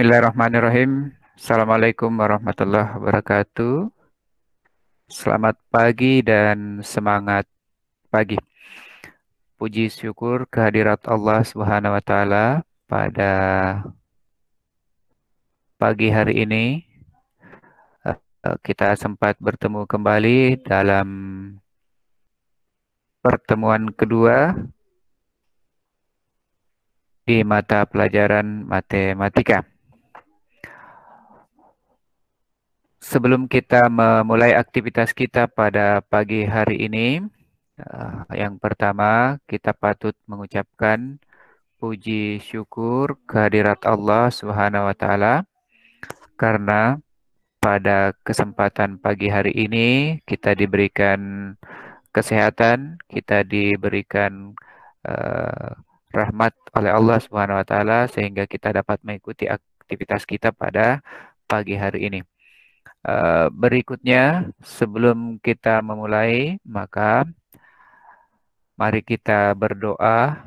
Bismillahirrahmanirrahim. Assalamualaikum warahmatullahi wabarakatuh. Selamat pagi dan semangat pagi. Puji syukur kehadirat Allah Subhanahu wa taala pada pagi hari ini eh, kita sempat bertemu kembali dalam pertemuan kedua di mata pelajaran matematika. sebelum kita memulai aktivitas kita pada pagi hari ini, eh, yang pertama kita patut mengucapkan puji syukur kehadirat Allah Subhanahu wa taala karena pada kesempatan pagi hari ini kita diberikan kesehatan, kita diberikan eh, rahmat oleh Allah Subhanahu wa taala sehingga kita dapat mengikuti aktivitas kita pada pagi hari ini. Eh, berikutnya sebelum kita memulai maka mari kita berdoa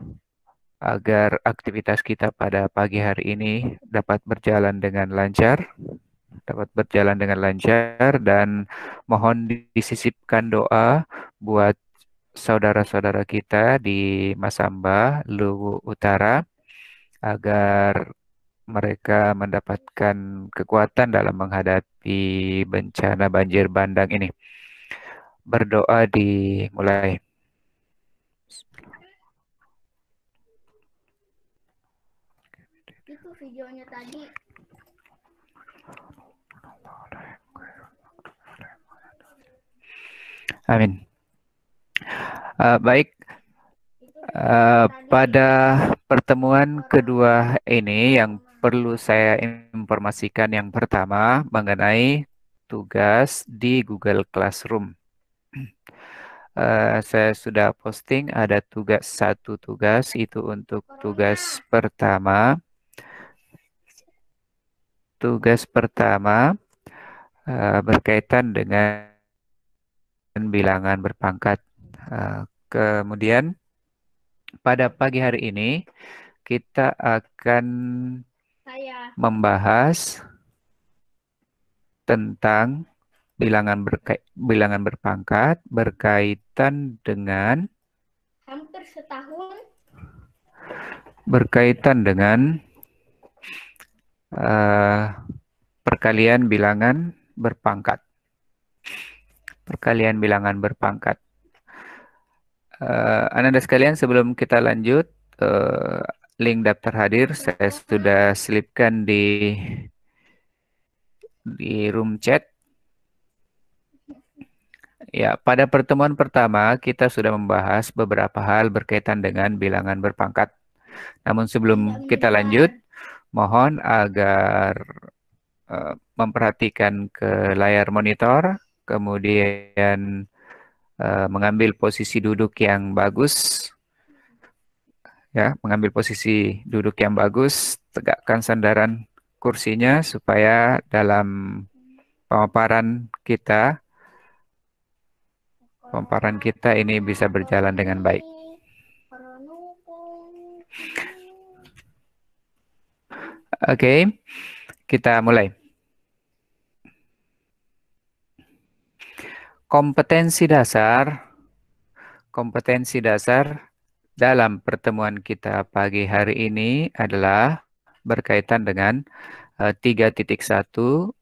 agar aktivitas kita pada pagi hari ini dapat berjalan dengan lancar dapat berjalan dengan lancar dan mohon disisipkan doa buat saudara-saudara kita di Masamba Luwu Utara agar mereka mendapatkan kekuatan dalam menghadapi bencana banjir bandang ini. Berdoa dimulai. Itu videonya tadi. Amin. Uh, baik, uh, pada pertemuan kedua ini yang perlu saya informasikan yang pertama mengenai tugas di Google Classroom. Uh, saya sudah posting ada tugas satu tugas itu untuk tugas pertama. Tugas pertama uh, berkaitan dengan bilangan berpangkat. Uh, kemudian pada pagi hari ini kita akan saya. Membahas tentang bilangan berka bilangan berpangkat berkaitan dengan hampir setahun berkaitan dengan uh, perkalian bilangan berpangkat perkalian bilangan berpangkat uh, Ananda sekalian sebelum kita lanjut uh, link daftar hadir saya sudah selipkan di di room chat. Ya, pada pertemuan pertama kita sudah membahas beberapa hal berkaitan dengan bilangan berpangkat. Namun sebelum iya, kita lanjut, mohon agar uh, memperhatikan ke layar monitor, kemudian uh, mengambil posisi duduk yang bagus ya mengambil posisi duduk yang bagus, tegakkan sandaran kursinya supaya dalam pemaparan kita pemaparan kita ini bisa berjalan dengan baik. Oke, okay, kita mulai. Kompetensi dasar, kompetensi dasar dalam pertemuan kita pagi hari ini adalah berkaitan dengan 3.1 eh,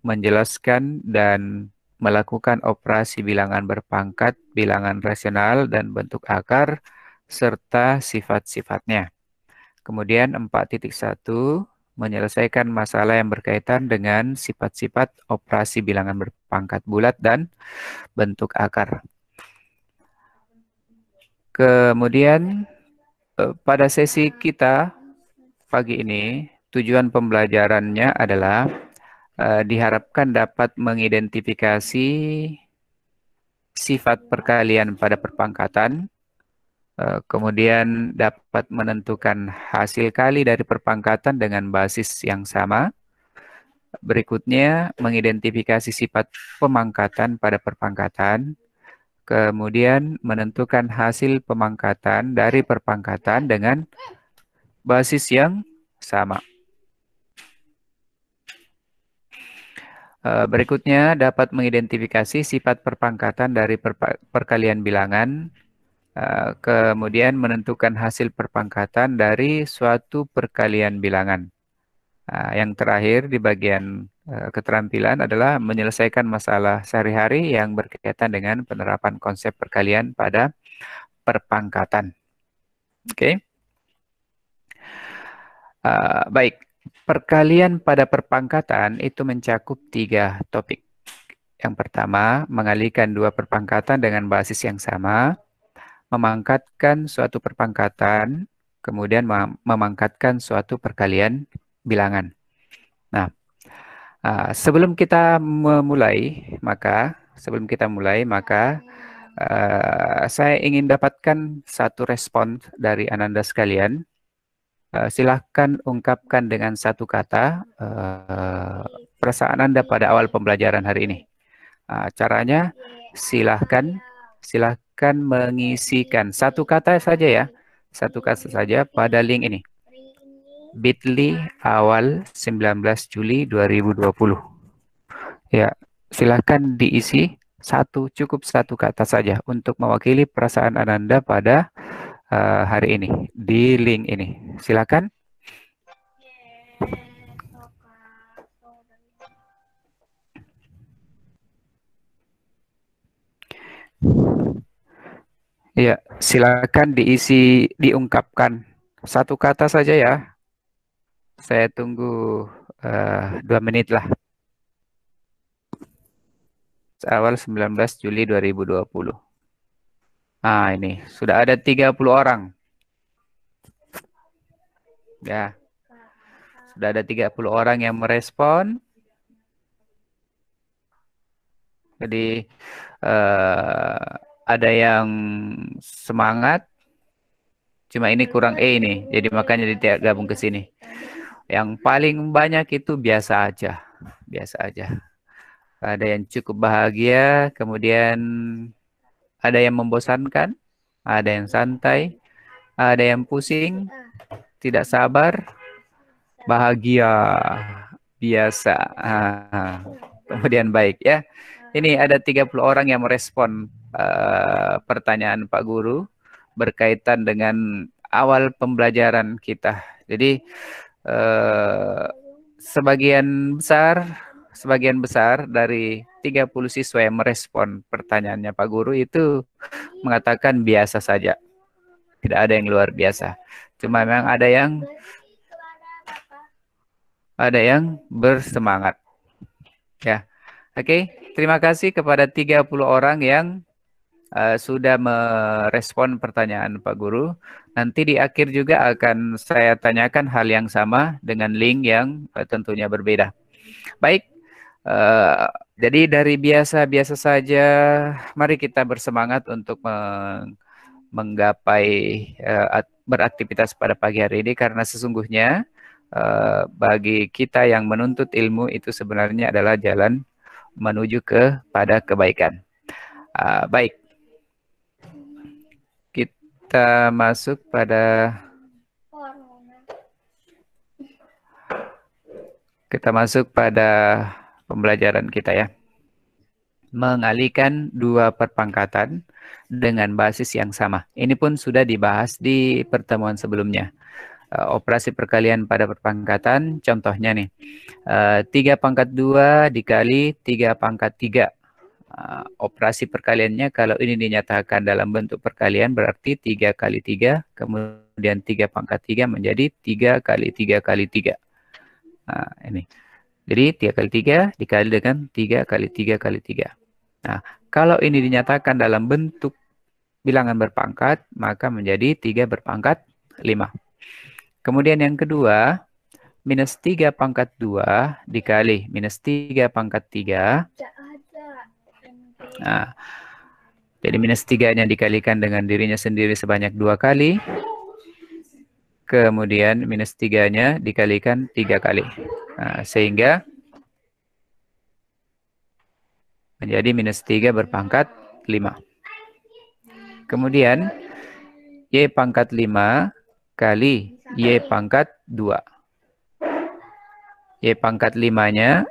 menjelaskan dan melakukan operasi bilangan berpangkat, bilangan rasional dan bentuk akar serta sifat-sifatnya. Kemudian 4.1 menyelesaikan masalah yang berkaitan dengan sifat-sifat operasi bilangan berpangkat bulat dan bentuk akar. Kemudian Eh, pada sesi kita pagi ini tujuan pembelajarannya adalah uh, diharapkan dapat mengidentifikasi sifat perkalian pada perpangkatan, uh, kemudian dapat menentukan hasil kali dari perpangkatan dengan basis yang sama. Berikutnya, mengidentifikasi sifat pemangkatan pada perpangkatan, Kemudian menentukan hasil pemangkatan dari perpangkatan dengan basis yang sama. Eh, berikutnya dapat mengidentifikasi sifat perpangkatan dari perkalian bilangan, eh, kemudian menentukan hasil perpangkatan dari suatu perkalian bilangan. Eh, yang terakhir di bagian Eh, keterampilan adalah menyelesaikan masalah sehari-hari yang berkaitan dengan penerapan konsep perkalian pada perpangkatan. Oke. Okay. Uh, eh, baik, perkalian pada perpangkatan itu mencakup tiga topik. Yang pertama, mengalihkan dua perpangkatan dengan basis yang sama, memangkatkan suatu perpangkatan, kemudian memangkatkan suatu perkalian bilangan. Uh, sebelum kita memulai, maka sebelum kita mulai, maka uh, saya ingin dapatkan satu respon dari Ananda sekalian. Uh, ah, silahkan ungkapkan dengan satu kata uh, perasaan Anda pada awal pembelajaran hari ini. Uh, caranya, silahkan, silahkan mengisikan satu kata saja ya, satu kata saja pada link ini. Bitly awal 19 Juli 2020. Ya, silahkan diisi satu cukup satu kata saja untuk mewakili perasaan Ananda pada uh, hari ini di link ini. Silakan. Ya, silakan diisi diungkapkan satu kata saja ya saya tunggu uh, dua menit lah. Awal 19 Juli 2020. Nah ini sudah ada 30 orang. Ya. Sudah ada 30 orang yang merespon. Jadi uh, ada yang semangat, cuma ini kurang E ini, jadi makanya dia gabung ke sini. Yang paling banyak itu biasa aja, biasa aja. Ada yang cukup bahagia, kemudian ada yang membosankan, ada yang santai, ada yang pusing, tidak sabar, bahagia, biasa, ah, kemudian baik ya. Ini ada 30 orang yang merespon uh, pertanyaan Pak Guru berkaitan dengan awal pembelajaran kita. Jadi Eh, sebagian besar sebagian besar dari 30 siswa yang merespon pertanyaannya Pak Guru itu mengatakan biasa saja. Tidak ada yang luar biasa. Cuma memang ada yang ada yang bersemangat. Ya. Oke, okay. terima kasih kepada 30 orang yang uh, sudah merespon pertanyaan Pak Guru. Nanti di akhir juga akan saya tanyakan hal yang sama dengan link yang uh, tentunya berbeda. Baik, uh, jadi dari biasa-biasa saja, mari kita bersemangat untuk meng menggapai uh, beraktivitas pada pagi hari ini karena sesungguhnya uh, bagi kita yang menuntut ilmu itu sebenarnya adalah jalan menuju kepada kebaikan. Uh, baik, kita masuk pada kita masuk pada pembelajaran kita ya. Mengalihkan dua perpangkatan dengan basis yang sama. Ini pun sudah dibahas di pertemuan sebelumnya. Eh, operasi perkalian pada perpangkatan, contohnya nih. Eh, tiga pangkat dua dikali tiga pangkat tiga. Eh, operasi perkaliannya kalau ini dinyatakan dalam bentuk perkalian berarti tiga kali tiga kemudian tiga pangkat tiga menjadi tiga kali tiga kali tiga nah, ini jadi tiga kali tiga dikali dengan tiga kali tiga kali tiga nah kalau ini dinyatakan dalam bentuk bilangan berpangkat maka menjadi tiga berpangkat lima kemudian yang kedua minus tiga pangkat dua dikali minus tiga pangkat tiga Nah, jadi minus tiga nya dikalikan dengan dirinya sendiri sebanyak dua kali. Kemudian minus tiganya nya dikalikan tiga kali. Nah, sehingga menjadi minus tiga berpangkat lima. Kemudian Y pangkat lima kali Y pangkat dua. Y pangkat limanya.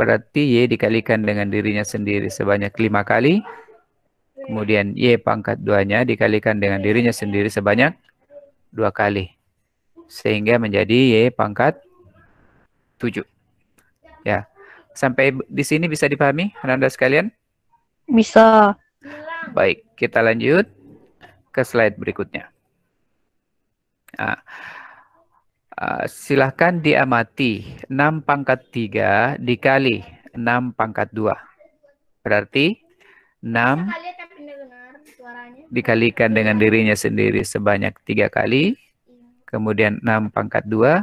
Berarti Y dikalikan dengan dirinya sendiri sebanyak lima kali. Kemudian Y pangkat duanya dikalikan dengan dirinya sendiri sebanyak dua kali. Sehingga menjadi Y pangkat tujuh. Ya. Sampai di sini bisa dipahami, Anda sekalian? Bisa. Baik, kita lanjut ke slide berikutnya. Nah, Ah, silahkan diamati 6 pangkat 3 dikali 6 pangkat 2. Berarti 6 dikalikan dengan dirinya sendiri sebanyak 3 kali. Kemudian 6 pangkat 2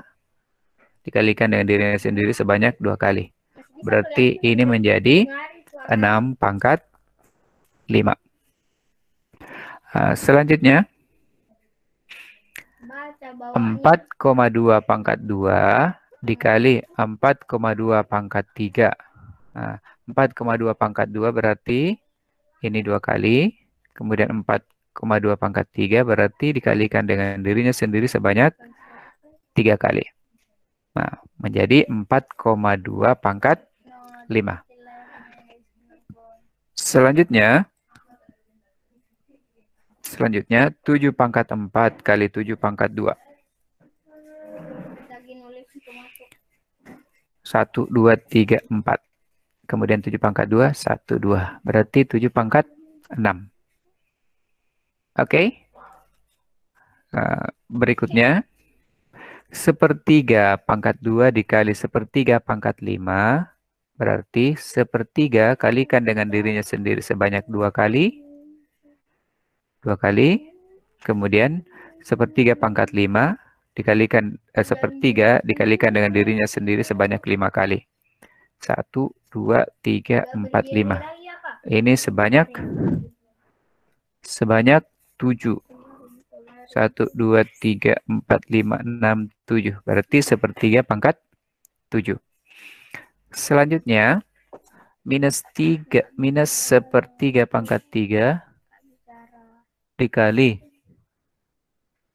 dikalikan dengan dirinya sendiri sebanyak 2 kali. Berarti ini menjadi 6 pangkat 5. Uh, ah, selanjutnya. 4,2 pangkat 2 dikali 4,2 pangkat 3. Nah, 4,2 pangkat 2 berarti ini dua kali. Kemudian 4,2 pangkat 3 berarti dikalikan dengan dirinya sendiri sebanyak tiga kali. Nah, menjadi 4,2 pangkat 5. Selanjutnya, Selanjutnya 7 pangkat 4 kali 7 pangkat 2. 1, 2, 3, 4. Kemudian 7 pangkat 2, 1, 2. Berarti 7 pangkat 6. Oke. Okay? Nah, eh, berikutnya. Sepertiga pangkat 2 dikali sepertiga pangkat 5. Berarti sepertiga kalikan dengan dirinya sendiri sebanyak dua kali dua kali, kemudian sepertiga pangkat lima dikalikan eh, sepertiga dikalikan dengan dirinya sendiri sebanyak lima kali. Satu, dua, tiga, empat, lima. Ini sebanyak sebanyak tujuh. Satu, dua, tiga, empat, lima, enam, tujuh. Berarti sepertiga pangkat tujuh. Selanjutnya, minus tiga, minus sepertiga pangkat tiga, dikali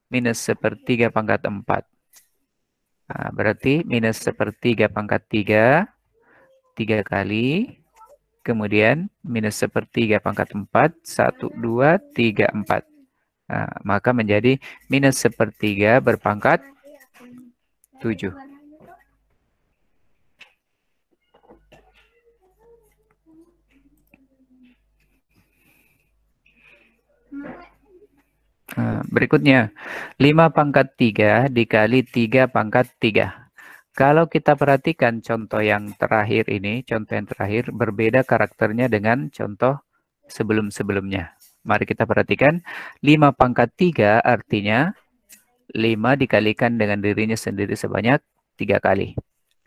minus sepertiga pangkat empat Nah, berarti minus sepertiga pangkat tiga tiga kali. Kemudian minus sepertiga pangkat empat satu dua tiga empat nah, maka menjadi minus sepertiga berpangkat tujuh Nah, berikutnya, 5 pangkat 3 dikali 3 pangkat 3. Kalau kita perhatikan contoh yang terakhir ini, contoh yang terakhir berbeda karakternya dengan contoh sebelum-sebelumnya. Mari kita perhatikan, 5 pangkat 3 artinya 5 dikalikan dengan dirinya sendiri sebanyak 3 kali.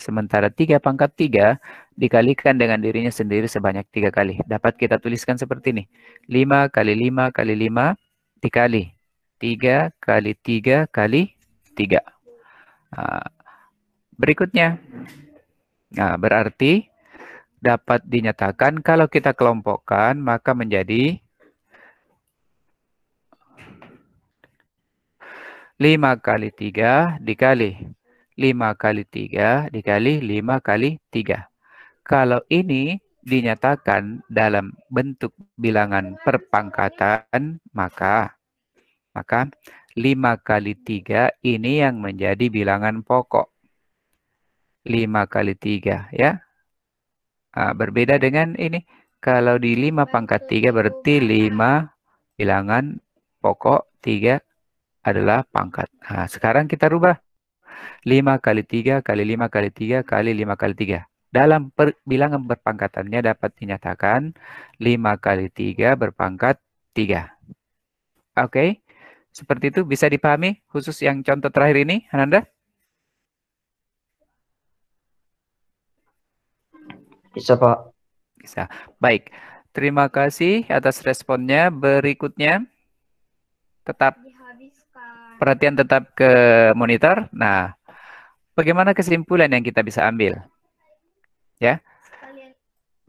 Sementara 3 pangkat 3 dikalikan dengan dirinya sendiri sebanyak 3 kali. Dapat kita tuliskan seperti ini. 5 kali 5 kali 5 dikali 3 kali 3 kali 3. Ah, berikutnya, nah, berarti dapat dinyatakan kalau kita kelompokkan maka menjadi 5 kali 3 dikali 5 kali 3 dikali 5 kali 3. Kalau ini dinyatakan dalam bentuk bilangan perpangkatan, maka maka 5 kali 3 ini yang menjadi bilangan pokok. 5 kali 3 ya. Nah, berbeda dengan ini. Kalau di 5 pangkat 3 berarti 5 bilangan pokok 3 adalah pangkat. Nah, sekarang kita rubah. 5 kali 3 kali 5 kali 3 kali 5 kali 3. Dalam per, bilangan berpangkatannya dapat dinyatakan 5 kali 3 berpangkat 3. Oke. Okay? Seperti itu bisa dipahami khusus yang contoh terakhir ini, Ananda? Bisa, Pak. Bisa. Baik. Terima kasih atas responnya. Berikutnya, tetap perhatian tetap ke monitor. Nah, bagaimana kesimpulan yang kita bisa ambil? Ya.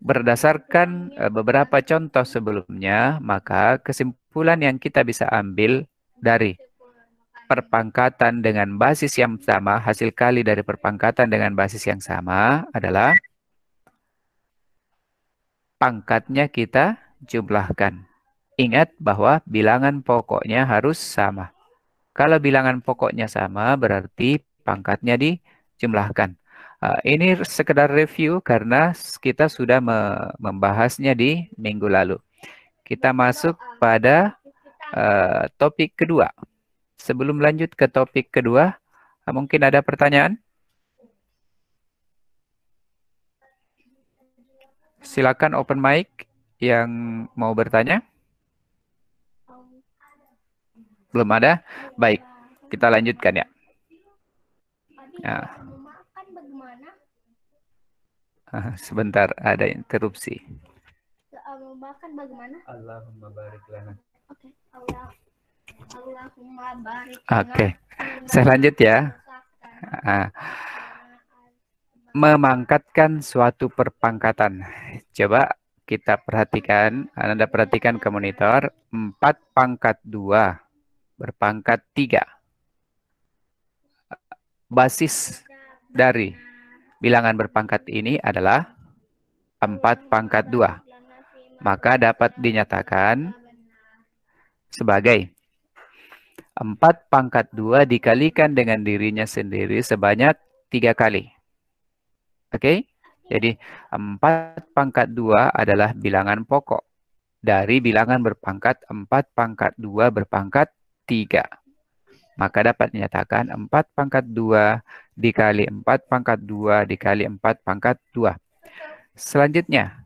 Berdasarkan eh, beberapa contoh sebelumnya, maka kesimpulan yang kita bisa ambil dari perpangkatan dengan basis yang sama, hasil kali dari perpangkatan dengan basis yang sama adalah pangkatnya kita jumlahkan. Ingat bahwa bilangan pokoknya harus sama. Kalau bilangan pokoknya sama, berarti pangkatnya dijumlahkan. Eh, ini sekedar review karena kita sudah membahasnya di minggu lalu. Kita masuk pada Eh, topik kedua. Sebelum lanjut ke topik kedua, uh, mungkin ada pertanyaan? Silakan open mic yang mau bertanya. Belum ada? Baik, kita lanjutkan ya. Nah. Sebentar, ada interupsi. Allahumma barik lana Oke, okay. saya lanjut ya. Ah. Memangkatkan suatu perpangkatan. Coba kita perhatikan, Anda perhatikan ke monitor, 4 pangkat dua berpangkat tiga. Basis dari bilangan berpangkat ini adalah empat pangkat dua. Maka dapat dinyatakan sebagai 4 pangkat 2 dikalikan dengan dirinya sendiri sebanyak 3 kali. Oke? Okay? Jadi 4 pangkat 2 adalah bilangan pokok dari bilangan berpangkat 4 pangkat 2 berpangkat 3. Maka dapat dinyatakan 4 pangkat 2 dikali 4 pangkat 2 dikali 4 pangkat 2. Selanjutnya,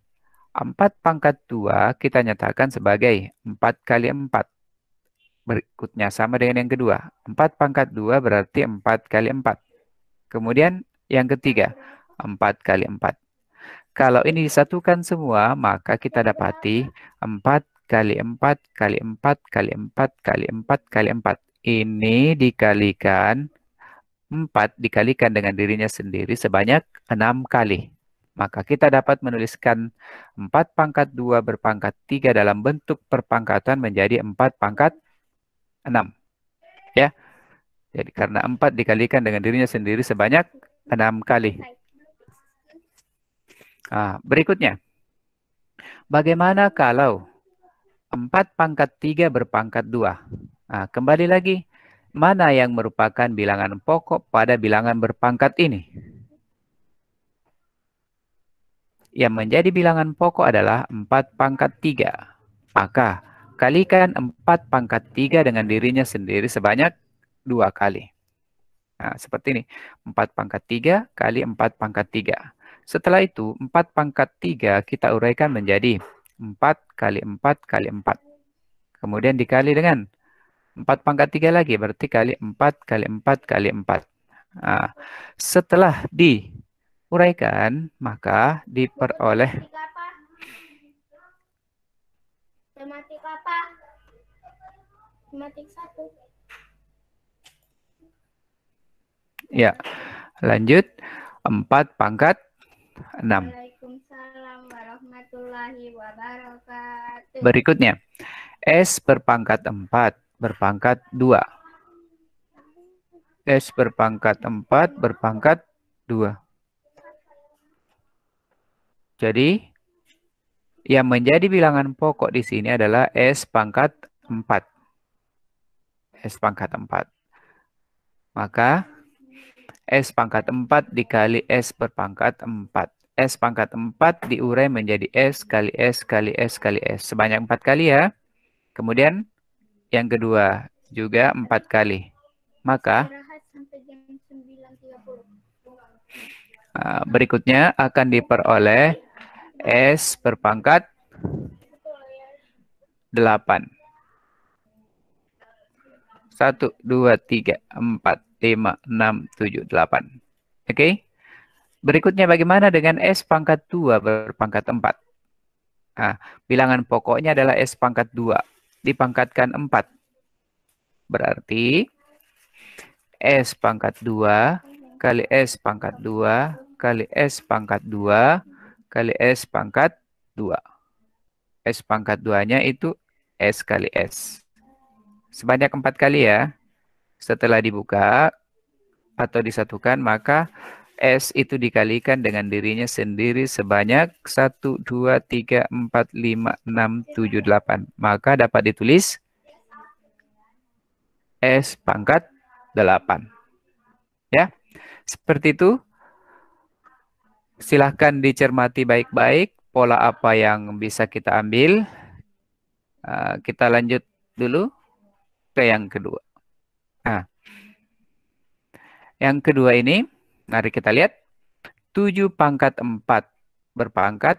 4 pangkat 2 kita nyatakan sebagai 4 kali 4. Berikutnya sama dengan yang kedua. 4 pangkat 2 berarti 4 kali 4. Kemudian yang ketiga, 4 kali 4. Kalau ini disatukan semua, maka kita dapati 4 kali 4 kali 4 kali 4 kali 4 kali 4. Ini dikalikan 4 dikalikan dengan dirinya sendiri sebanyak 6 kali. Maka kita dapat menuliskan 4 pangkat 2 berpangkat 3 dalam bentuk perpangkatan menjadi 4 pangkat 6. Ya. Jadi karena 4 dikalikan dengan dirinya sendiri sebanyak 6 kali. Nah, berikutnya. Bagaimana kalau 4 pangkat 3 berpangkat 2? Nah, kembali lagi, mana yang merupakan bilangan pokok pada bilangan berpangkat ini? Yang menjadi bilangan pokok adalah 4 pangkat 3. Maka, kalikan 4 pangkat 3 dengan dirinya sendiri sebanyak dua kali. Nah, seperti ini. 4 pangkat 3 kali 4 pangkat 3. Setelah itu, 4 pangkat 3 kita uraikan menjadi 4 kali 4 kali 4. Kemudian dikali dengan 4 pangkat 3 lagi, berarti kali 4 kali 4 kali 4. Nah, setelah di uraikan, maka diperoleh apa? satu. Ya, lanjut. Empat pangkat enam. Berikutnya, S berpangkat empat, berpangkat dua. S berpangkat empat, berpangkat dua. Jadi yang menjadi bilangan pokok di sini adalah S pangkat 4. S pangkat 4. Maka S pangkat 4 dikali S per pangkat 4. S pangkat 4 diurai menjadi S kali S kali S kali S. Sebanyak 4 kali ya. Kemudian yang kedua juga 4 kali. Maka uh, berikutnya akan diperoleh S berpangkat 8. 1, 2, 3, 4, 5, 6, 7, 8. Oke. Okay? Berikutnya bagaimana dengan S pangkat 2 berpangkat 4? Nah, bilangan pokoknya adalah S pangkat 2. Dipangkatkan 4. Berarti S pangkat 2 kali S pangkat 2 kali S pangkat 2 kali S pangkat 2. S pangkat 2-nya itu S kali S. Sebanyak 4 kali ya. Setelah dibuka atau disatukan, maka S itu dikalikan dengan dirinya sendiri sebanyak 1, 2, 3, 4, 5, 6, 7, 8. Maka dapat ditulis S pangkat 8. Ya, seperti itu silahkan dicermati baik-baik pola apa yang bisa kita ambil. Uh, kita lanjut dulu ke yang kedua. Nah, yang kedua ini, mari kita lihat. 7 pangkat 4 berpangkat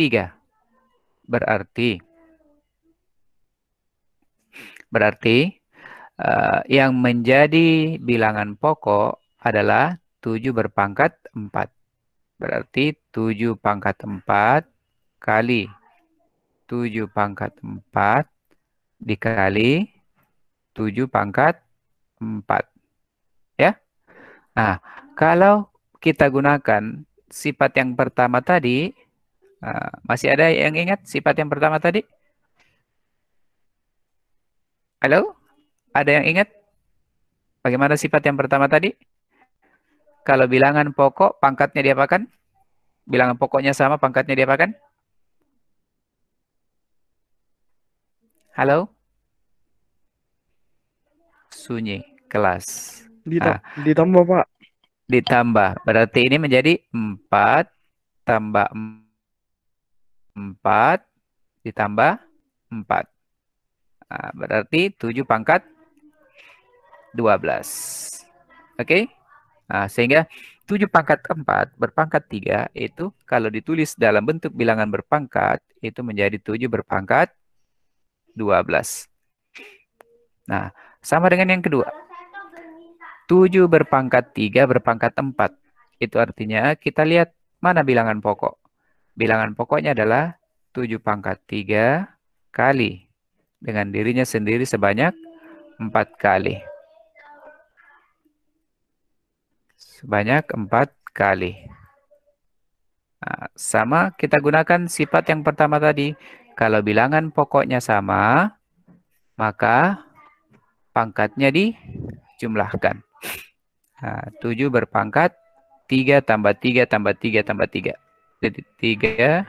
3. Berarti, berarti uh, yang menjadi bilangan pokok adalah 7 berpangkat 4. Berarti 7 pangkat 4 kali 7 pangkat 4 dikali 7 pangkat 4. Ya. Nah, kalau kita gunakan sifat yang pertama tadi, eh, masih ada yang ingat sifat yang pertama tadi? Halo? Ada yang ingat? Bagaimana sifat yang pertama tadi? Kalau bilangan pokok, pangkatnya diapakan? Bilangan pokoknya sama, pangkatnya diapakan? Halo? Sunyi, kelas. Ditambah, ah. ditambah, Pak. Ditambah. Berarti ini menjadi 4 tambah 4 ditambah 4. Ah, berarti 7 pangkat 12. Oke? Okay? Nah, sehingga 7 pangkat 4 berpangkat 3 itu kalau ditulis dalam bentuk bilangan berpangkat itu menjadi 7 berpangkat 12. Nah, sama dengan yang kedua. 7 berpangkat 3 berpangkat 4. Itu artinya kita lihat mana bilangan pokok. Bilangan pokoknya adalah 7 pangkat 3 kali dengan dirinya sendiri sebanyak 4 kali. sebanyak empat kali. Nah, sama, kita gunakan sifat yang pertama tadi. Kalau bilangan pokoknya sama, maka pangkatnya dijumlahkan. Nah, 7 berpangkat 3 tambah 3 tambah 3 tambah 3. Jadi 3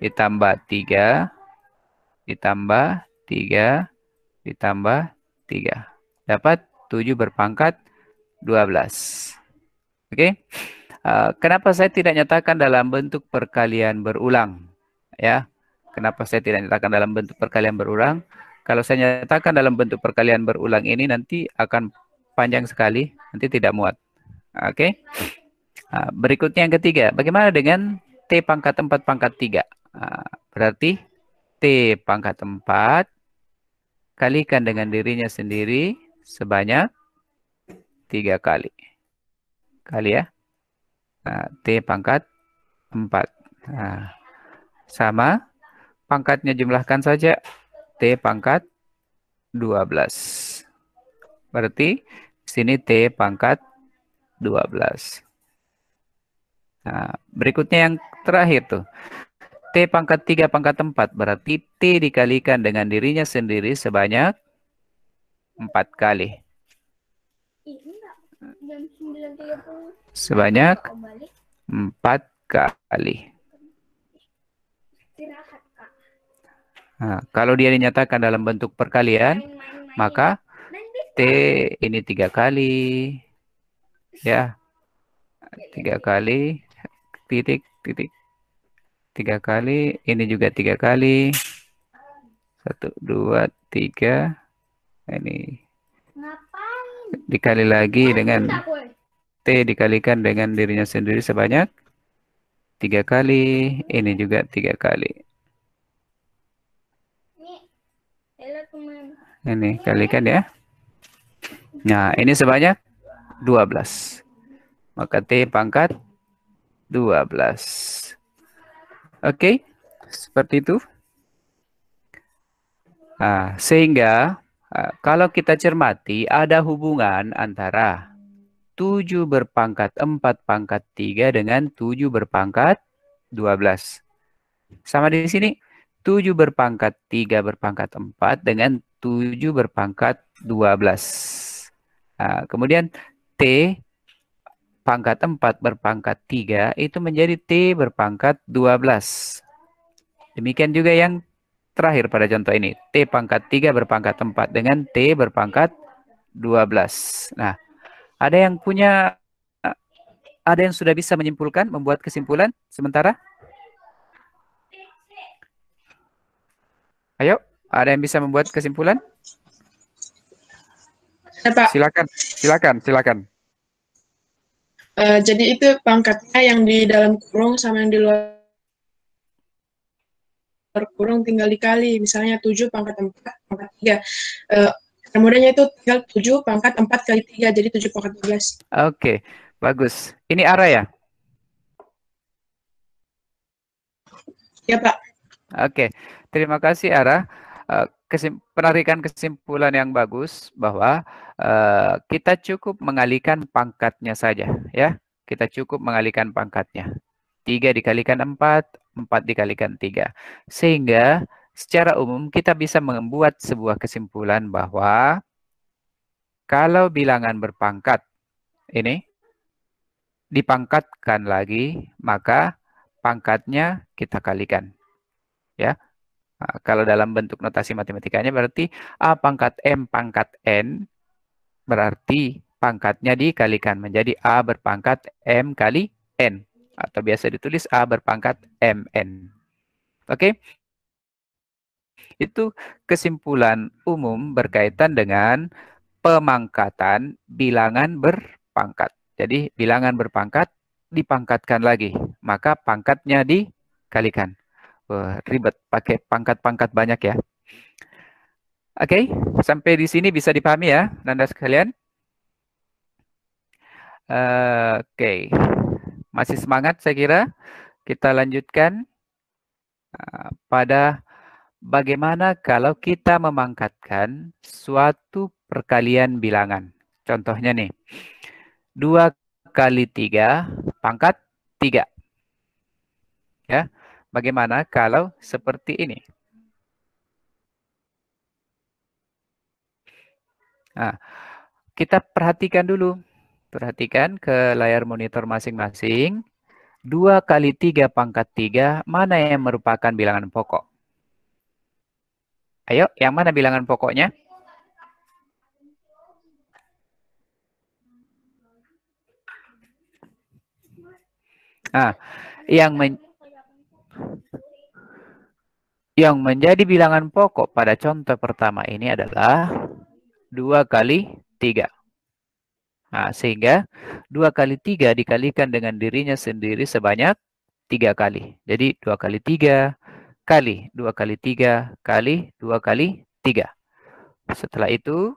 ditambah 3 ditambah 3 ditambah 3. Dapat 7 berpangkat 12. Okay. Uh, eh, kenapa saya tidak nyatakan dalam bentuk perkalian berulang? Ya. Kenapa saya tidak nyatakan dalam bentuk perkalian berulang? Kalau saya nyatakan dalam bentuk perkalian berulang ini nanti akan panjang sekali, nanti tidak muat. Oke. Okay? Uh, eh, berikutnya yang ketiga, bagaimana dengan T pangkat 4 pangkat 3? Uh, eh, berarti T pangkat 4 kalikan dengan dirinya sendiri sebanyak tiga kali kali ya. Nah, T pangkat 4. Nah, sama, pangkatnya jumlahkan saja. T pangkat 12. Berarti sini T pangkat 12. Nah, berikutnya yang terakhir tuh. T pangkat 3 pangkat 4. Berarti T dikalikan dengan dirinya sendiri sebanyak 4 kali. Sebanyak empat kali. Nah, kalau dia dinyatakan dalam bentuk perkalian, maka T ini tiga kali, ya, tiga kali, titik, titik, tiga kali, ini juga tiga kali, satu, dua, tiga, ini dikali lagi dengan T dikalikan dengan dirinya sendiri sebanyak tiga kali. Ini juga tiga kali. Ini kalikan ya. Nah, ini sebanyak 12. Maka T pangkat 12. Oke, okay, seperti itu. Nah, sehingga Eh, kalau kita cermati ada hubungan antara tujuh berpangkat empat pangkat tiga dengan tujuh berpangkat dua belas. Sama di sini tujuh berpangkat tiga berpangkat empat dengan tujuh berpangkat dua belas. Eh, kemudian T pangkat empat berpangkat tiga itu menjadi T berpangkat dua belas. Demikian juga yang terakhir pada contoh ini. T pangkat 3 berpangkat 4 dengan T berpangkat 12. Nah, ada yang punya, ada yang sudah bisa menyimpulkan, membuat kesimpulan sementara? Ayo, ada yang bisa membuat kesimpulan? Ya, Silakan, silakan, silakan. Uh, jadi itu pangkatnya yang di dalam kurung sama yang di luar berkurang tinggal dikali, misalnya 7 pangkat 4 pangkat 3. Uh, eh, kemudiannya itu tinggal 7 pangkat 4 kali 3, jadi 7 pangkat 12. Oke, okay, bagus. Ini arah ya? Ya, Pak. Oke, okay. terima kasih Ara. Uh, kesim penarikan kesimpulan yang bagus bahwa uh, kita cukup mengalihkan pangkatnya saja, ya. Kita cukup mengalihkan pangkatnya. 3 dikalikan 4, 4 dikalikan 3. Sehingga secara umum kita bisa membuat sebuah kesimpulan bahwa kalau bilangan berpangkat ini dipangkatkan lagi, maka pangkatnya kita kalikan. Ya. Nah, kalau dalam bentuk notasi matematikanya berarti A pangkat M pangkat N berarti pangkatnya dikalikan menjadi A berpangkat M kali N atau ah, biasa ditulis A berpangkat MN. Oke. Okay? Itu kesimpulan umum berkaitan dengan pemangkatan bilangan berpangkat. Jadi bilangan berpangkat dipangkatkan lagi, maka pangkatnya dikalikan. Wah, ribet pakai pangkat-pangkat banyak ya. Oke, okay, sampai di sini bisa dipahami ya, Nanda sekalian. Uh, Oke. Okay. Masih semangat saya kira. Kita lanjutkan uh, pada bagaimana kalau kita memangkatkan suatu perkalian bilangan. Contohnya nih, dua kali tiga pangkat tiga. Ya, bagaimana kalau seperti ini? Nah, kita perhatikan dulu Perhatikan ke layar monitor masing-masing. 2 kali 3 pangkat 3, mana yang merupakan bilangan pokok? Ayo, yang mana bilangan pokoknya? Ah, yang men yang menjadi bilangan pokok pada contoh pertama ini adalah 2 kali 3. Nah, sehingga dua kali tiga dikalikan dengan dirinya sendiri sebanyak tiga kali. Jadi dua kali tiga kali dua kali tiga kali dua kali tiga. Setelah itu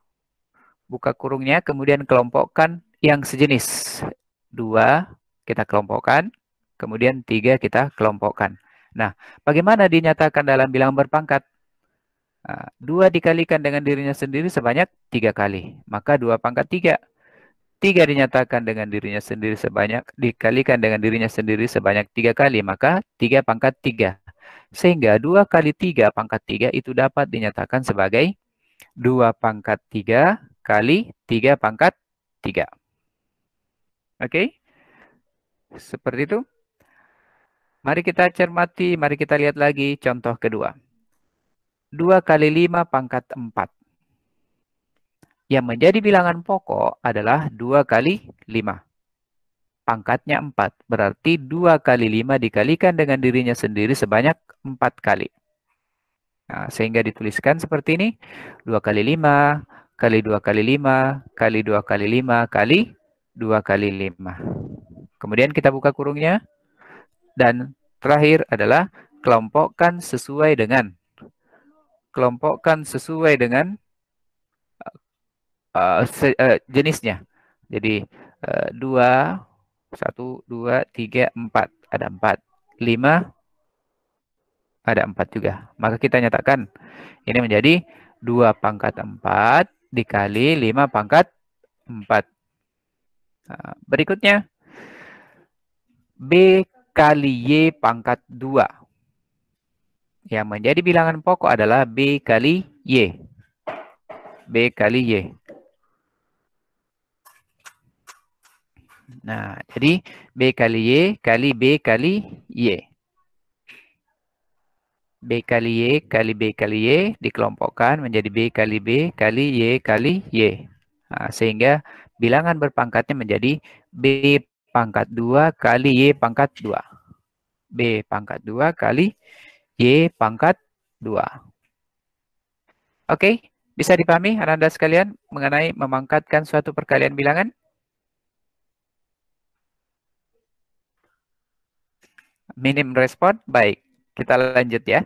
buka kurungnya kemudian kelompokkan yang sejenis. Dua kita kelompokkan kemudian tiga kita kelompokkan. Nah bagaimana dinyatakan dalam bilangan berpangkat? Nah, dua dikalikan dengan dirinya sendiri sebanyak tiga kali. Maka dua pangkat tiga tiga dinyatakan dengan dirinya sendiri sebanyak dikalikan dengan dirinya sendiri sebanyak tiga kali maka tiga pangkat tiga sehingga dua kali tiga pangkat tiga itu dapat dinyatakan sebagai dua pangkat tiga kali tiga pangkat tiga oke okay? seperti itu mari kita cermati mari kita lihat lagi contoh kedua dua kali lima pangkat empat yang menjadi bilangan pokok adalah 2 kali 5. Pangkatnya 4, berarti 2 kali 5 dikalikan dengan dirinya sendiri sebanyak 4 kali. Nah, sehingga dituliskan seperti ini, 2 kali 5, kali 2 kali 5, kali 2 kali 5, kali 2 kali 5. Kemudian kita buka kurungnya. Dan terakhir adalah kelompokkan sesuai dengan. Kelompokkan sesuai dengan uh, jenisnya. Jadi uh, 2, 1, 2, 3, 4. Ada empat, lima, ada empat juga. Maka kita nyatakan ini menjadi dua pangkat empat dikali lima pangkat empat. Nah, berikutnya, B kali Y pangkat dua, Yang menjadi bilangan pokok adalah B kali Y. B kali Y. Nah, jadi B kali Y kali B kali Y. B kali Y kali B kali Y dikelompokkan menjadi B kali B kali Y kali Y. Nah, sehingga bilangan berpangkatnya menjadi B pangkat 2 kali Y pangkat 2. B pangkat 2 kali Y pangkat 2. Oke, bisa dipahami anak-anak sekalian mengenai memangkatkan suatu perkalian bilangan? minim respon, baik. Kita lanjut ya.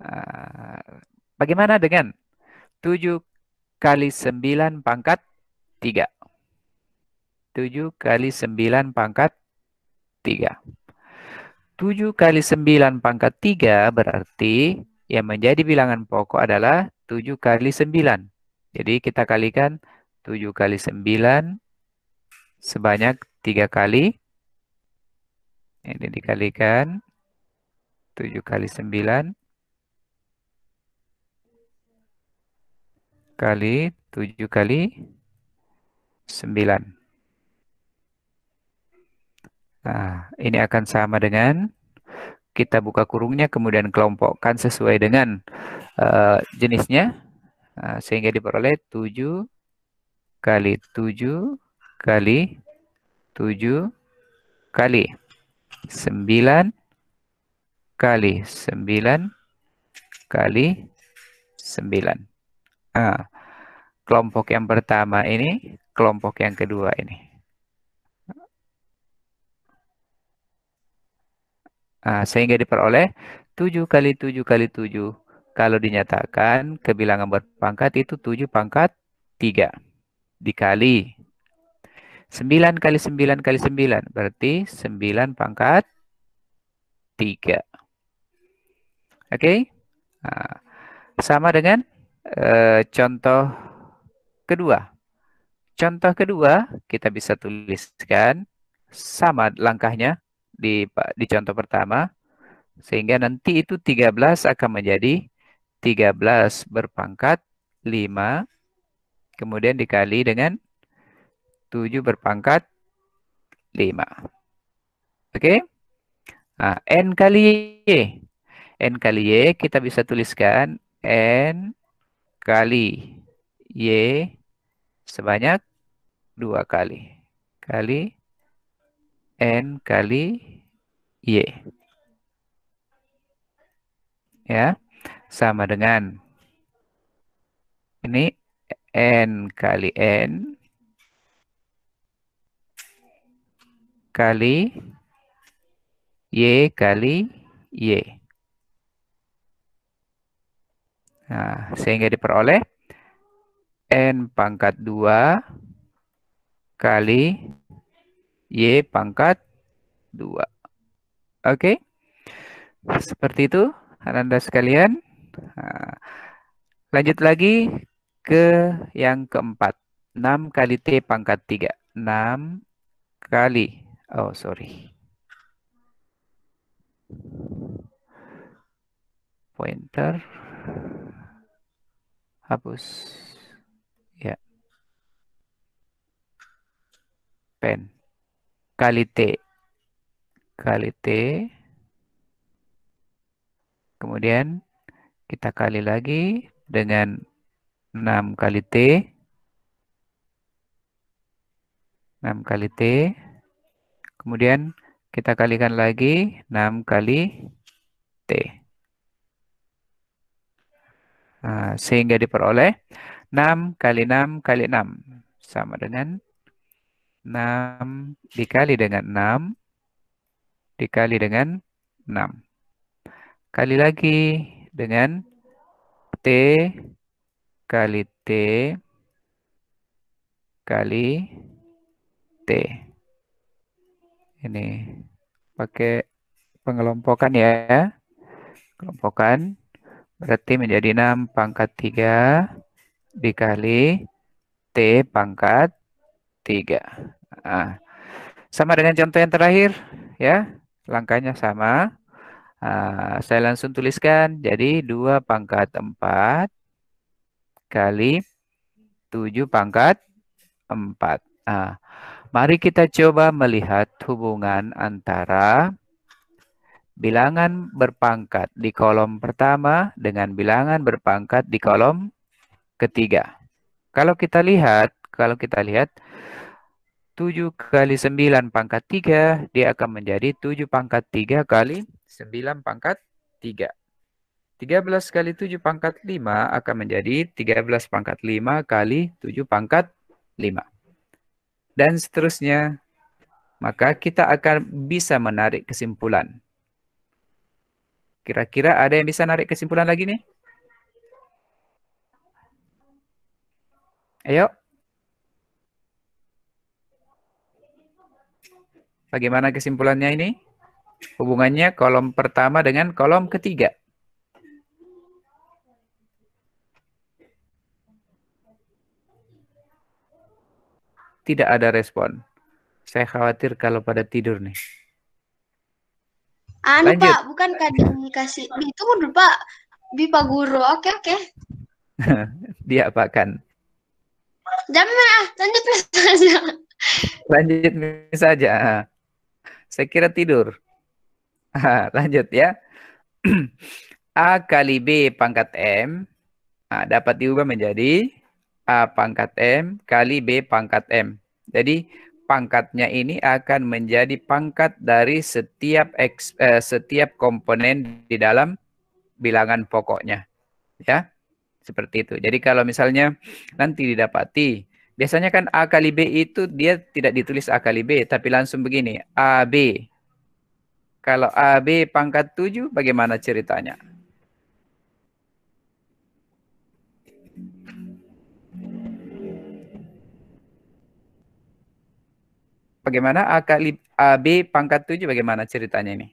Eh, bagaimana dengan 7 kali 9 pangkat 3? 7 kali 9 pangkat 3. 7 kali 9 pangkat 3 berarti yang menjadi bilangan pokok adalah 7 kali 9. Jadi kita kalikan 7 kali 9 sebanyak 3 kali ini dikalikan 7 kali 9 kali 7 kali 9. Nah, ini akan sama dengan kita buka kurungnya kemudian kelompokkan sesuai dengan uh, jenisnya uh, sehingga diperoleh 7 kali 7 kali 7 kali 7 9 kali 9 kali 9. Nah, kelompok yang pertama ini, kelompok yang kedua ini. Nah, sehingga diperoleh 7 kali 7 kali 7. Kalau dinyatakan kebilangan berpangkat itu 7 pangkat 3 dikali 9 kali 9 kali 9 berarti 9 pangkat 3. Oke. Okay? Nah, sama dengan e, contoh kedua. Contoh kedua kita bisa tuliskan sama langkahnya di di contoh pertama sehingga nanti itu 13 akan menjadi 13 berpangkat 5 kemudian dikali dengan 7 berpangkat 5. Oke? Okay? Nah, N kali Y. N kali Y kita bisa tuliskan N kali Y sebanyak dua kali. Kali N kali Y. Ya, sama dengan ini N kali N kali Y kali Y. Nah, sehingga diperoleh N pangkat 2 kali Y pangkat 2. Oke, okay? seperti itu Anda sekalian. Nah, lanjut lagi ke yang keempat. 6 kali T pangkat 3. 6 kali Oh, sorry. Pointer. Hapus. Ya. Pen. Kali T. Kali T. Kemudian kita kali lagi dengan 6 kali T. 6 kali T. Kemudian kita kalikan lagi 6 kali T. Nah, sehingga diperoleh 6 kali 6 kali 6. Sama dengan 6 dikali dengan 6 dikali dengan 6. Kali lagi dengan T kali T kali T ini pakai pengelompokan ya kelompokan berarti menjadi 6 pangkat 3 dikali T pangkat 3 nah, sama dengan contoh yang terakhir ya langkahnya sama nah, saya langsung tuliskan jadi 2 pangkat 4 kali 7 pangkat 4 nah, Mari kita coba melihat hubungan antara bilangan berpangkat di kolom pertama dengan bilangan berpangkat di kolom ketiga. Kalau kita lihat, kalau kita lihat 7 kali 9 pangkat 3, dia akan menjadi 7 pangkat 3 kali 9 pangkat 3. 13 kali 7 pangkat 5 akan menjadi 13 pangkat 5 kali 7 pangkat 5 dan seterusnya, maka kita akan bisa menarik kesimpulan. Kira-kira ada yang bisa narik kesimpulan lagi nih? Ayo. Bagaimana kesimpulannya ini? Hubungannya kolom pertama dengan kolom ketiga. tidak ada respon. Saya khawatir kalau pada tidur nih. Anu Lanjut. Pak, bukan dikasih itu menurut Pak Bipa Guru. Oke, oke. Dia kan? Jangan, ah, lanjut saja. Lanjut ah, saja. Ah. Saya kira tidur. Lanjut ya. A kali B pangkat M dapat diubah menjadi A pangkat M kali B pangkat M. Jadi pangkatnya ini akan menjadi pangkat dari setiap eh, setiap komponen di dalam bilangan pokoknya. Ya. Seperti itu. Jadi kalau misalnya nanti didapati biasanya kan A kali B itu dia tidak ditulis A kali B tapi langsung begini AB. Kalau AB pangkat 7 bagaimana ceritanya? Bagaimana A kali AB pangkat 7 bagaimana ceritanya ini?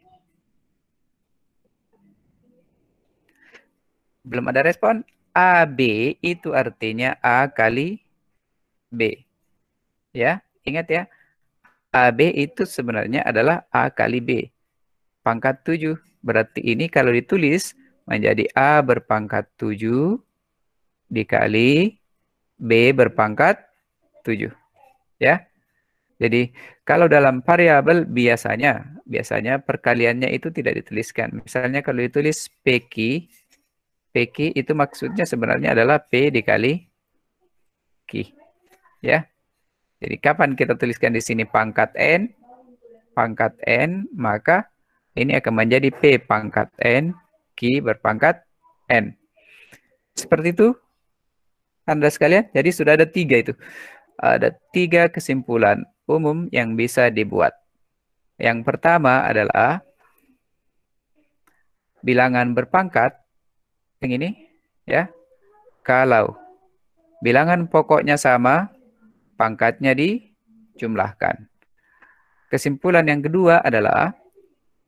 Belum ada respon. AB itu artinya A kali B. Ya, ingat ya. AB itu sebenarnya adalah A kali B. Pangkat 7. Berarti ini kalau ditulis menjadi A berpangkat 7 dikali B berpangkat 7. Ya. Jadi kalau dalam variabel biasanya biasanya perkaliannya itu tidak dituliskan. Misalnya kalau ditulis PQ, PQ itu maksudnya sebenarnya adalah P dikali Q. Ya. Jadi kapan kita tuliskan di sini pangkat N, pangkat N, maka ini akan menjadi P pangkat N, Q berpangkat N. Seperti itu, Anda sekalian. Jadi sudah ada tiga itu. Ada tiga kesimpulan umum yang bisa dibuat. Yang pertama adalah bilangan berpangkat yang ini ya. Kalau bilangan pokoknya sama, pangkatnya dijumlahkan. Kesimpulan yang kedua adalah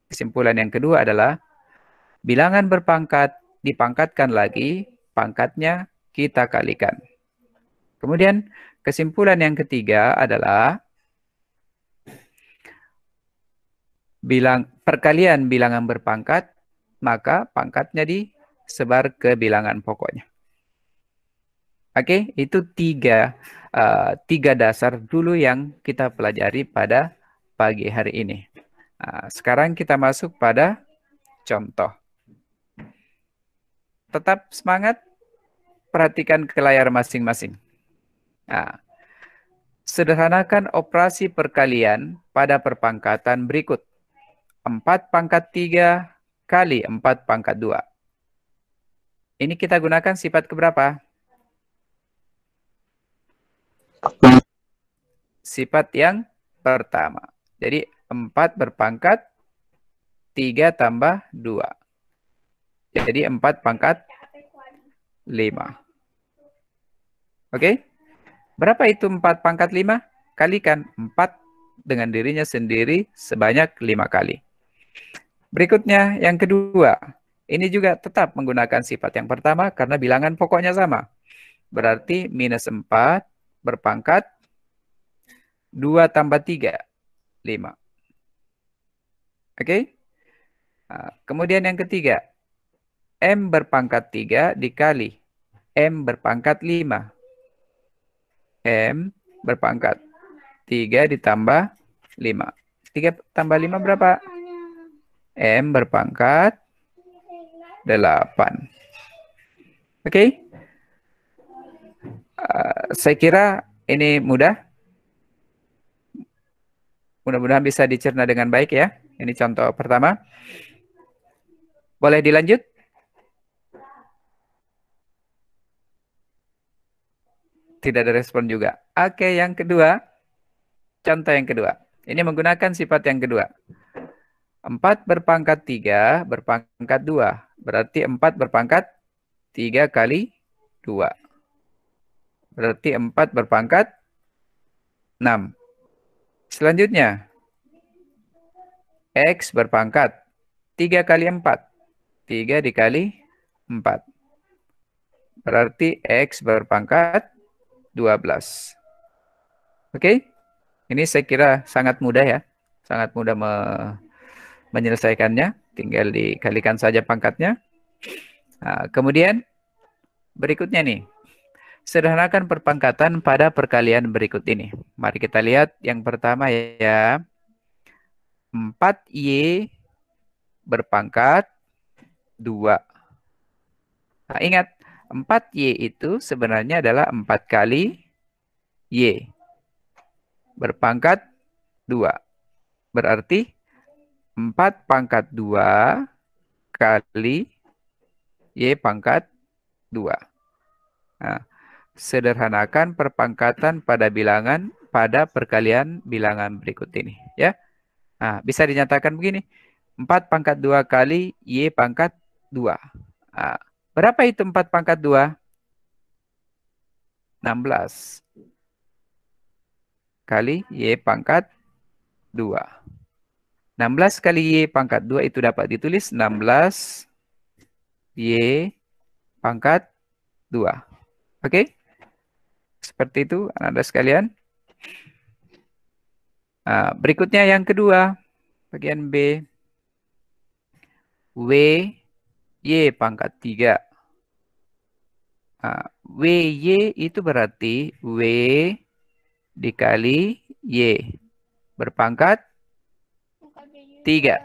kesimpulan yang kedua adalah bilangan berpangkat dipangkatkan lagi, pangkatnya kita kalikan. Kemudian kesimpulan yang ketiga adalah bilang perkalian bilangan berpangkat, maka pangkatnya disebar ke bilangan pokoknya. Oke, okay? itu tiga, uh, tiga dasar dulu yang kita pelajari pada pagi hari ini. Uh, sekarang kita masuk pada contoh. Tetap semangat, perhatikan ke layar masing-masing. Uh, sederhanakan operasi perkalian pada perpangkatan berikut. 4 pangkat 3 kali 4 pangkat 2. Ini kita gunakan sifat keberapa? Sifat yang pertama. Jadi 4 berpangkat 3 tambah 2. Jadi 4 pangkat 5. Oke? Okay? Berapa itu 4 pangkat 5? Kalikan 4 dengan dirinya sendiri sebanyak 5 kali. Berikutnya, yang kedua, ini juga tetap menggunakan sifat yang pertama karena bilangan pokoknya sama. Berarti minus 4 berpangkat 2 tambah 3, 5. Oke? Okay? Nah, kemudian yang ketiga, M berpangkat 3 dikali M berpangkat 5. M berpangkat 3 ditambah 5. 3 tambah 5 berapa? M berpangkat 8. Oke. Okay? Uh, eh, saya kira ini mudah. Mudah-mudahan bisa dicerna dengan baik ya. Ini contoh pertama. Boleh dilanjut? Tidak ada respon juga. Oke, okay, yang kedua. Contoh yang kedua. Ini menggunakan sifat yang kedua. 4 berpangkat 3 berpangkat 2. Berarti 4 berpangkat 3 kali 2. Berarti 4 berpangkat 6. Selanjutnya, X berpangkat 3 kali 4. 3 dikali 4. Berarti X berpangkat 12. Oke, okay? ini saya kira sangat mudah ya. Sangat mudah me menyelesaikannya. Tinggal dikalikan saja pangkatnya. Nah, kemudian berikutnya nih. Sederhanakan perpangkatan pada perkalian berikut ini. Mari kita lihat yang pertama ya. 4Y berpangkat 2. Nah, ingat, 4Y itu sebenarnya adalah 4 kali Y. Berpangkat 2. Berarti 4 pangkat 2 kali Y pangkat 2. Nah, sederhanakan perpangkatan pada bilangan pada perkalian bilangan berikut ini. ya. Nah, bisa dinyatakan begini. 4 pangkat 2 kali Y pangkat 2. Nah, berapa itu 4 pangkat 2? 16. Kali Y pangkat 2. 16 kali Y pangkat 2 itu dapat ditulis 16 Y pangkat 2. Oke? Okay? Seperti itu Anda sekalian. Nah, berikutnya yang kedua, bagian B. W Y pangkat 3. Nah, W Y itu berarti W dikali Y berpangkat 3.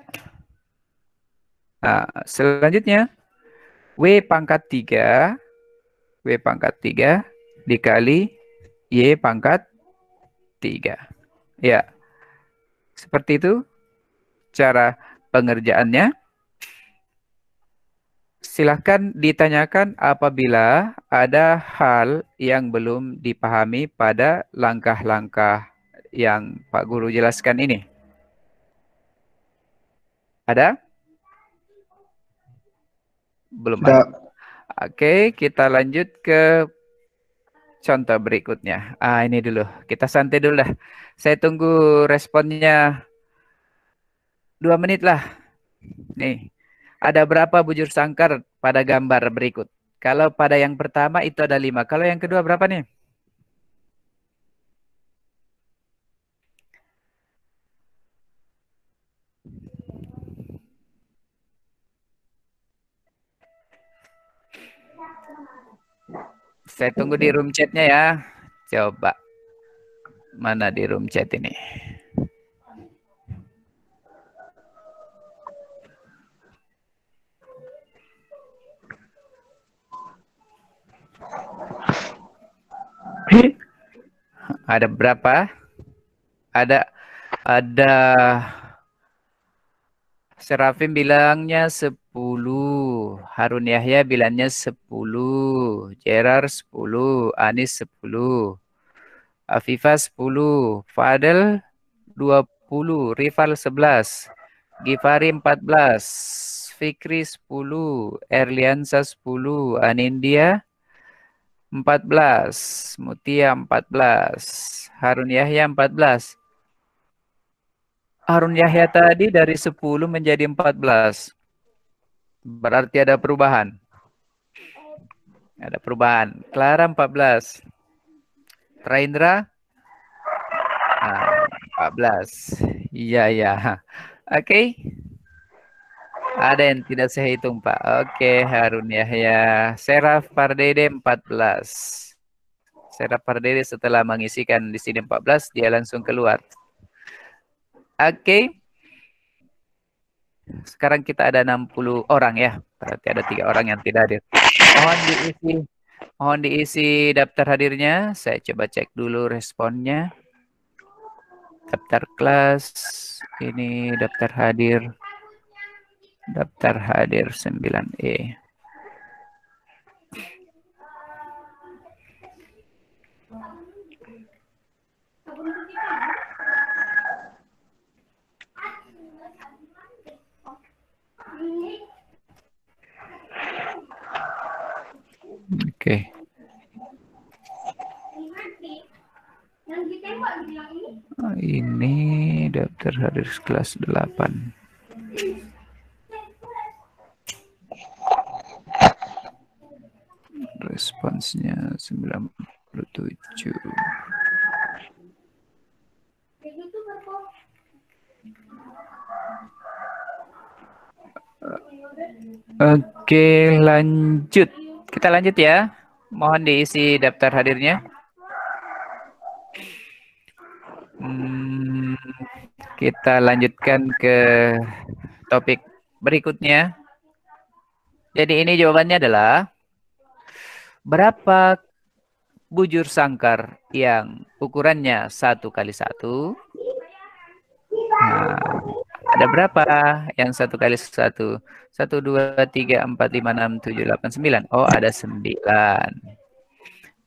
Nah, selanjutnya, W pangkat tiga W pangkat 3 dikali Y pangkat tiga Ya, seperti itu cara pengerjaannya. Silahkan ditanyakan apabila ada hal yang belum dipahami pada langkah-langkah yang Pak Guru jelaskan ini. Ada? Belum ada. ada. Oke, kita lanjut ke contoh berikutnya. Ah, ini dulu. Kita santai dulu lah. Saya tunggu responnya dua menit lah. Nih, ada berapa bujur sangkar pada gambar berikut? Kalau pada yang pertama itu ada lima. Kalau yang kedua berapa nih? Saya tunggu di room chatnya ya. Coba. Mana di room chat ini? Ada berapa? Ada ada Serafim bilangnya 10 10. Harun Yahya bilangnya 10. Jerar 10. Anis 10. Afifah 10. Fadel 20. Rival 11. Gifari 14. Fikri 10. Erliansa 10. Anindia 14. Mutia 14. Harun Yahya 14. Harun Yahya tadi dari 10 menjadi 14. Berarti ada perubahan. Ada perubahan. Clara 14. Traindra? Nah, 14. Iya, iya. Oke. Okay. Ada yang tidak saya hitung, Pak. Oke, okay, Harun Yahya. Ya. Seraf Pardede 14. Seraf Pardede setelah mengisikan di sini 14, dia langsung keluar. Oke. Okay sekarang kita ada 60 orang ya. Berarti ada tiga orang yang tidak hadir. Mohon diisi mohon diisi daftar hadirnya. Saya coba cek dulu responnya. Daftar kelas ini daftar hadir. Daftar hadir 9E. Oke. Okay. Oh, ini daftar hadir kelas 8. Responsnya 97. Oke, okay, lanjut. Kita lanjut ya. Mohon diisi daftar hadirnya. Hmm, kita lanjutkan ke topik berikutnya. Jadi ini jawabannya adalah berapa bujur sangkar yang ukurannya satu kali satu? Nah, ada berapa? Yang satu kali satu. Satu, dua, tiga, empat, lima, enam, tujuh, delapan, sembilan. Oh, ada sembilan.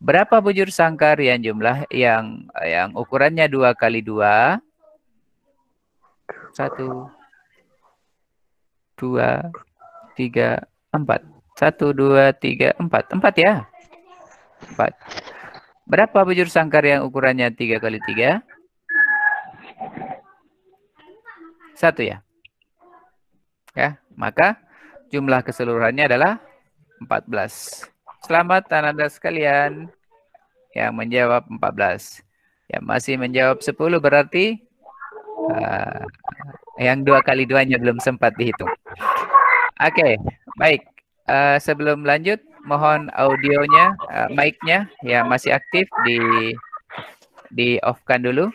Berapa bujur sangkar yang jumlah yang yang ukurannya dua kali dua? Satu, dua, tiga, empat. Satu, dua, tiga, empat. Empat ya? Empat. Berapa bujur sangkar yang ukurannya tiga kali tiga? Satu ya. Ya, maka jumlah keseluruhannya adalah 14. Selamat Anda sekalian yang menjawab 14. Yang masih menjawab 10 berarti uh, yang dua kali duanya belum sempat dihitung. Oke, okay, baik. Uh, sebelum lanjut, mohon audionya, uh, mic-nya yang masih aktif di di off-kan dulu.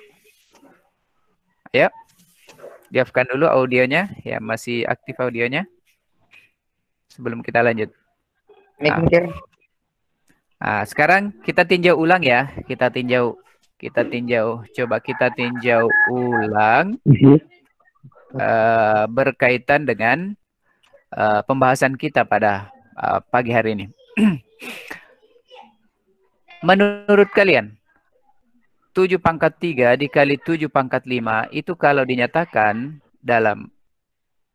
Yep diafkan dulu audionya. Ya, masih aktif audionya. Sebelum kita lanjut. Nah. nah, sekarang kita tinjau ulang ya. Kita tinjau. Kita tinjau. Coba kita tinjau ulang. Uh, berkaitan dengan uh, pembahasan kita pada uh, pagi hari ini. Menurut kalian, 7 pangkat 3 dikali 7 pangkat 5 itu kalau dinyatakan dalam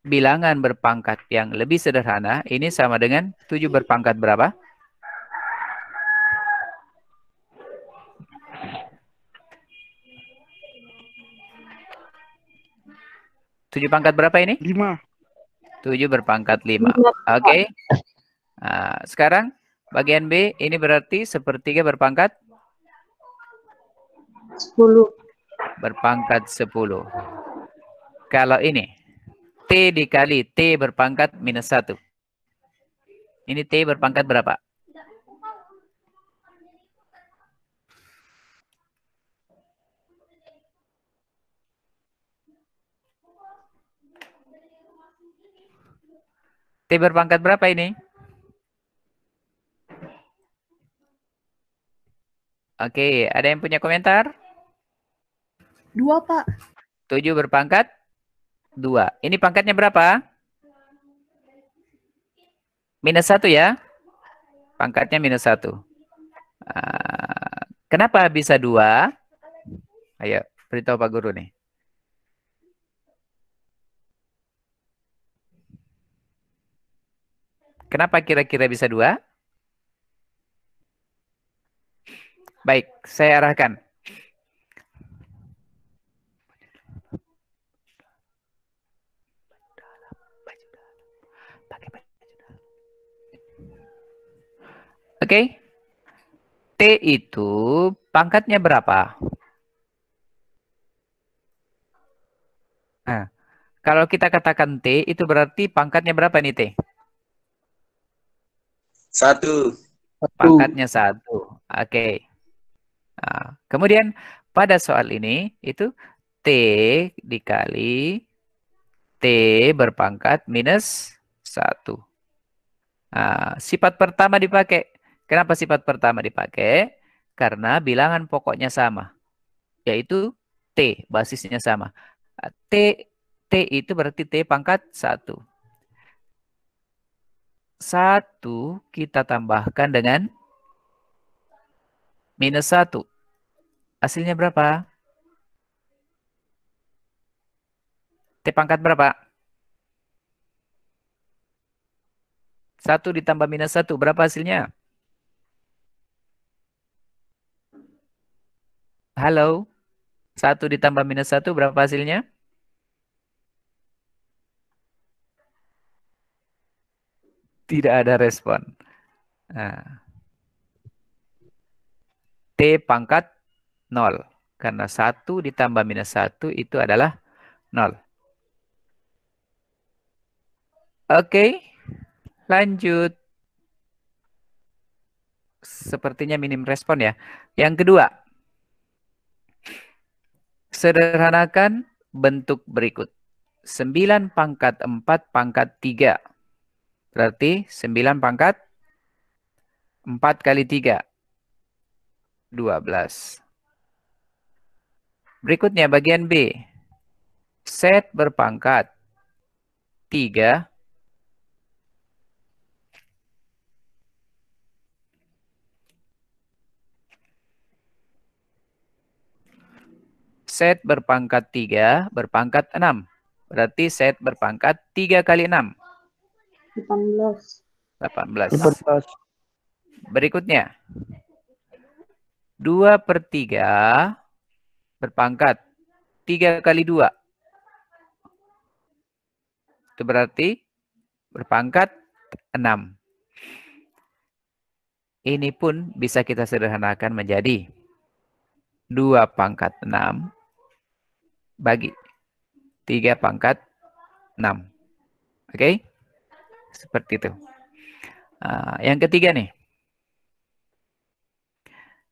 bilangan berpangkat yang lebih sederhana ini sama dengan 7 berpangkat berapa? Tujuh pangkat berapa ini? Lima. Tujuh berpangkat lima. Oke. Okay. Nah, sekarang bagian B ini berarti sepertiga berpangkat 10. Berpangkat 10. Kalau ini, T dikali T berpangkat minus 1. Ini T berpangkat berapa? T berpangkat berapa ini? Oke, ada yang punya komentar? Dua, Pak. Tujuh berpangkat dua. Ini pangkatnya berapa? Minus satu ya. Pangkatnya minus satu. Ah, kenapa bisa dua? Ayo, beritahu Pak Guru nih. Kenapa kira-kira bisa dua? Baik, saya arahkan. Oke. Okay? T itu pangkatnya berapa? Nah, kalau kita katakan T, itu berarti pangkatnya berapa nih T? Satu. Pangkatnya satu. Oke. Okay. Nah, kemudian pada soal ini, itu T dikali T berpangkat minus satu. Nah, sifat pertama dipakai Kenapa sifat pertama dipakai? Karena bilangan pokoknya sama, yaitu T, basisnya sama. T, T itu berarti T pangkat 1. 1 kita tambahkan dengan minus 1. Hasilnya berapa? T pangkat berapa? 1 ditambah minus 1, berapa hasilnya? Halo. satu ditambah minus satu berapa hasilnya? Tidak ada respon. Nah. T pangkat nol, Karena satu ditambah minus satu itu adalah nol. Oke, lanjut. Sepertinya minim respon ya. Yang kedua, Sederhanakan bentuk berikut. 9 pangkat 4 pangkat 3. Berarti 9 pangkat 4 kali 3. 12. Berikutnya bagian B. Set berpangkat 3 set berpangkat 3 berpangkat 6. Berarti set berpangkat 3 kali 6. 18. 18. 18. Berikutnya. 2 per 3 berpangkat 3 kali 2. Itu berarti berpangkat 6. Ini pun bisa kita sederhanakan menjadi 2 pangkat 6 bagi. 3 pangkat 6. Oke? Okay? Seperti itu. Uh, yang ketiga nih.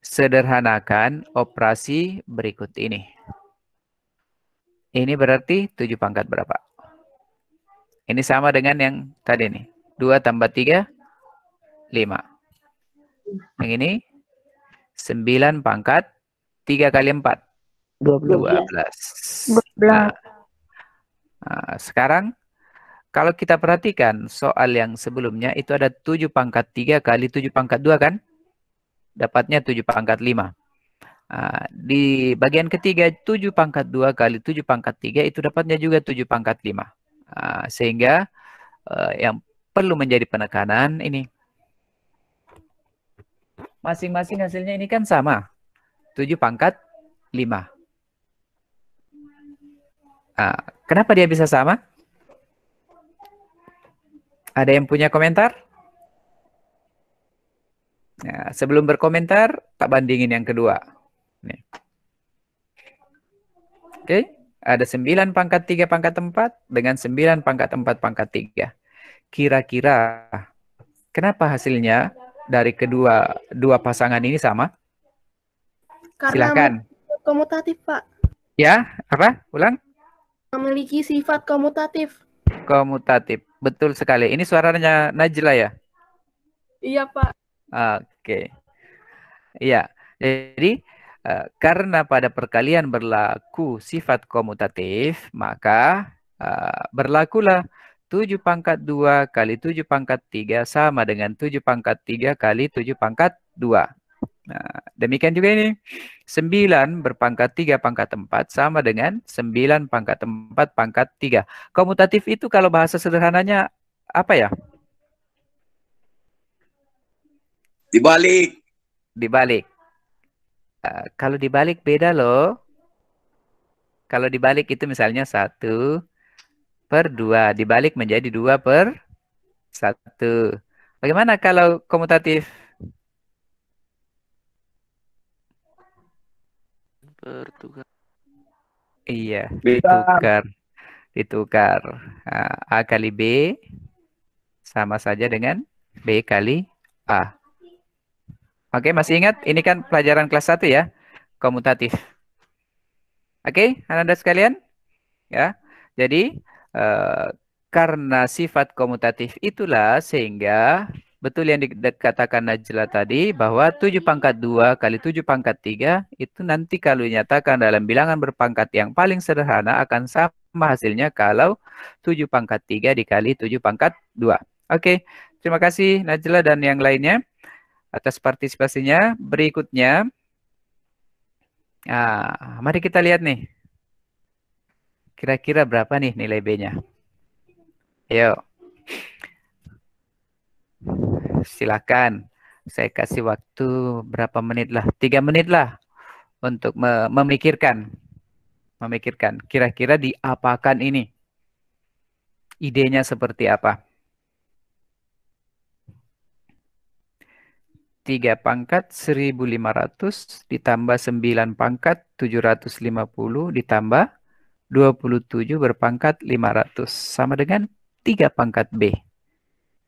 Sederhanakan operasi berikut ini. Ini berarti 7 pangkat berapa? Ini sama dengan yang tadi nih. 2 tambah 3, 5. Yang ini 9 pangkat 3 kali 4. 12. 12. Nah, nah, sekarang kalau kita perhatikan soal yang sebelumnya itu ada 7 pangkat 3 kali 7 pangkat 2 kan? Dapatnya 7 pangkat 5. Nah, di bagian ketiga 7 pangkat 2 kali 7 pangkat 3 itu dapatnya juga 7 pangkat 5. Nah, sehingga eh, yang perlu menjadi penekanan ini. Masing-masing hasilnya ini kan sama. 7 pangkat 5. Uh, kenapa dia bisa sama? Ada yang punya komentar? Nah, sebelum berkomentar, tak bandingin yang kedua. Oke, okay. ada 9 pangkat 3 pangkat 4 dengan 9 pangkat 4 pangkat 3. Kira-kira kenapa hasilnya dari kedua dua pasangan ini sama? Karena Silakan. Komutatif, Pak. Ya, apa? Ulang memiliki sifat komutatif. Komutatif, betul sekali. Ini suaranya Najla ya? Iya Pak. Oke, okay. iya. Jadi eh, karena pada perkalian berlaku sifat komutatif, maka eh, berlakulah 7 pangkat 2 kali 7 pangkat 3 sama dengan 7 pangkat 3 kali 7 pangkat 2. Nah, demikian juga ini. 9 berpangkat 3 pangkat 4 sama dengan 9 pangkat 4 pangkat 3. Komutatif itu kalau bahasa sederhananya apa ya? Dibalik. Dibalik. Uh, kalau dibalik beda loh. Kalau dibalik itu misalnya 1 per 2. Dibalik menjadi 2 per 1. Bagaimana kalau komutatif Komutatif. bertukar iya ditukar ditukar ah, A kali B sama saja dengan B kali A Oke, masih ingat? Ini kan pelajaran kelas 1 ya, komutatif. Oke, anak-anak sekalian? Ya. Jadi, uh, karena sifat komutatif itulah sehingga Betul yang dikatakan Najla tadi bahwa 7 pangkat 2 kali 7 pangkat 3 itu nanti kalau dinyatakan dalam bilangan berpangkat yang paling sederhana akan sama hasilnya kalau 7 pangkat 3 dikali 7 pangkat 2. Oke, terima kasih Najla dan yang lainnya atas partisipasinya. Berikutnya, nah, mari kita lihat nih. Kira-kira berapa nih nilai B-nya? Ayo. Thank you silakan. Saya kasih waktu berapa menit lah, tiga menit lah untuk memikirkan, memikirkan kira-kira diapakan ini. Idenya seperti apa? Tiga pangkat 1500 ditambah 9 pangkat 750 ditambah 27 berpangkat 500 sama dengan tiga pangkat B.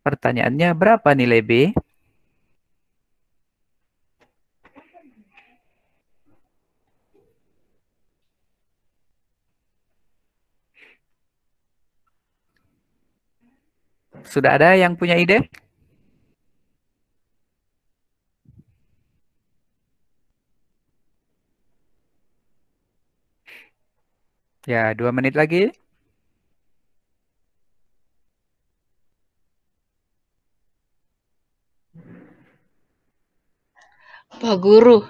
Pertanyaannya, berapa nilai B? Sudah ada yang punya ide? Ya, dua menit lagi. Pak Guru.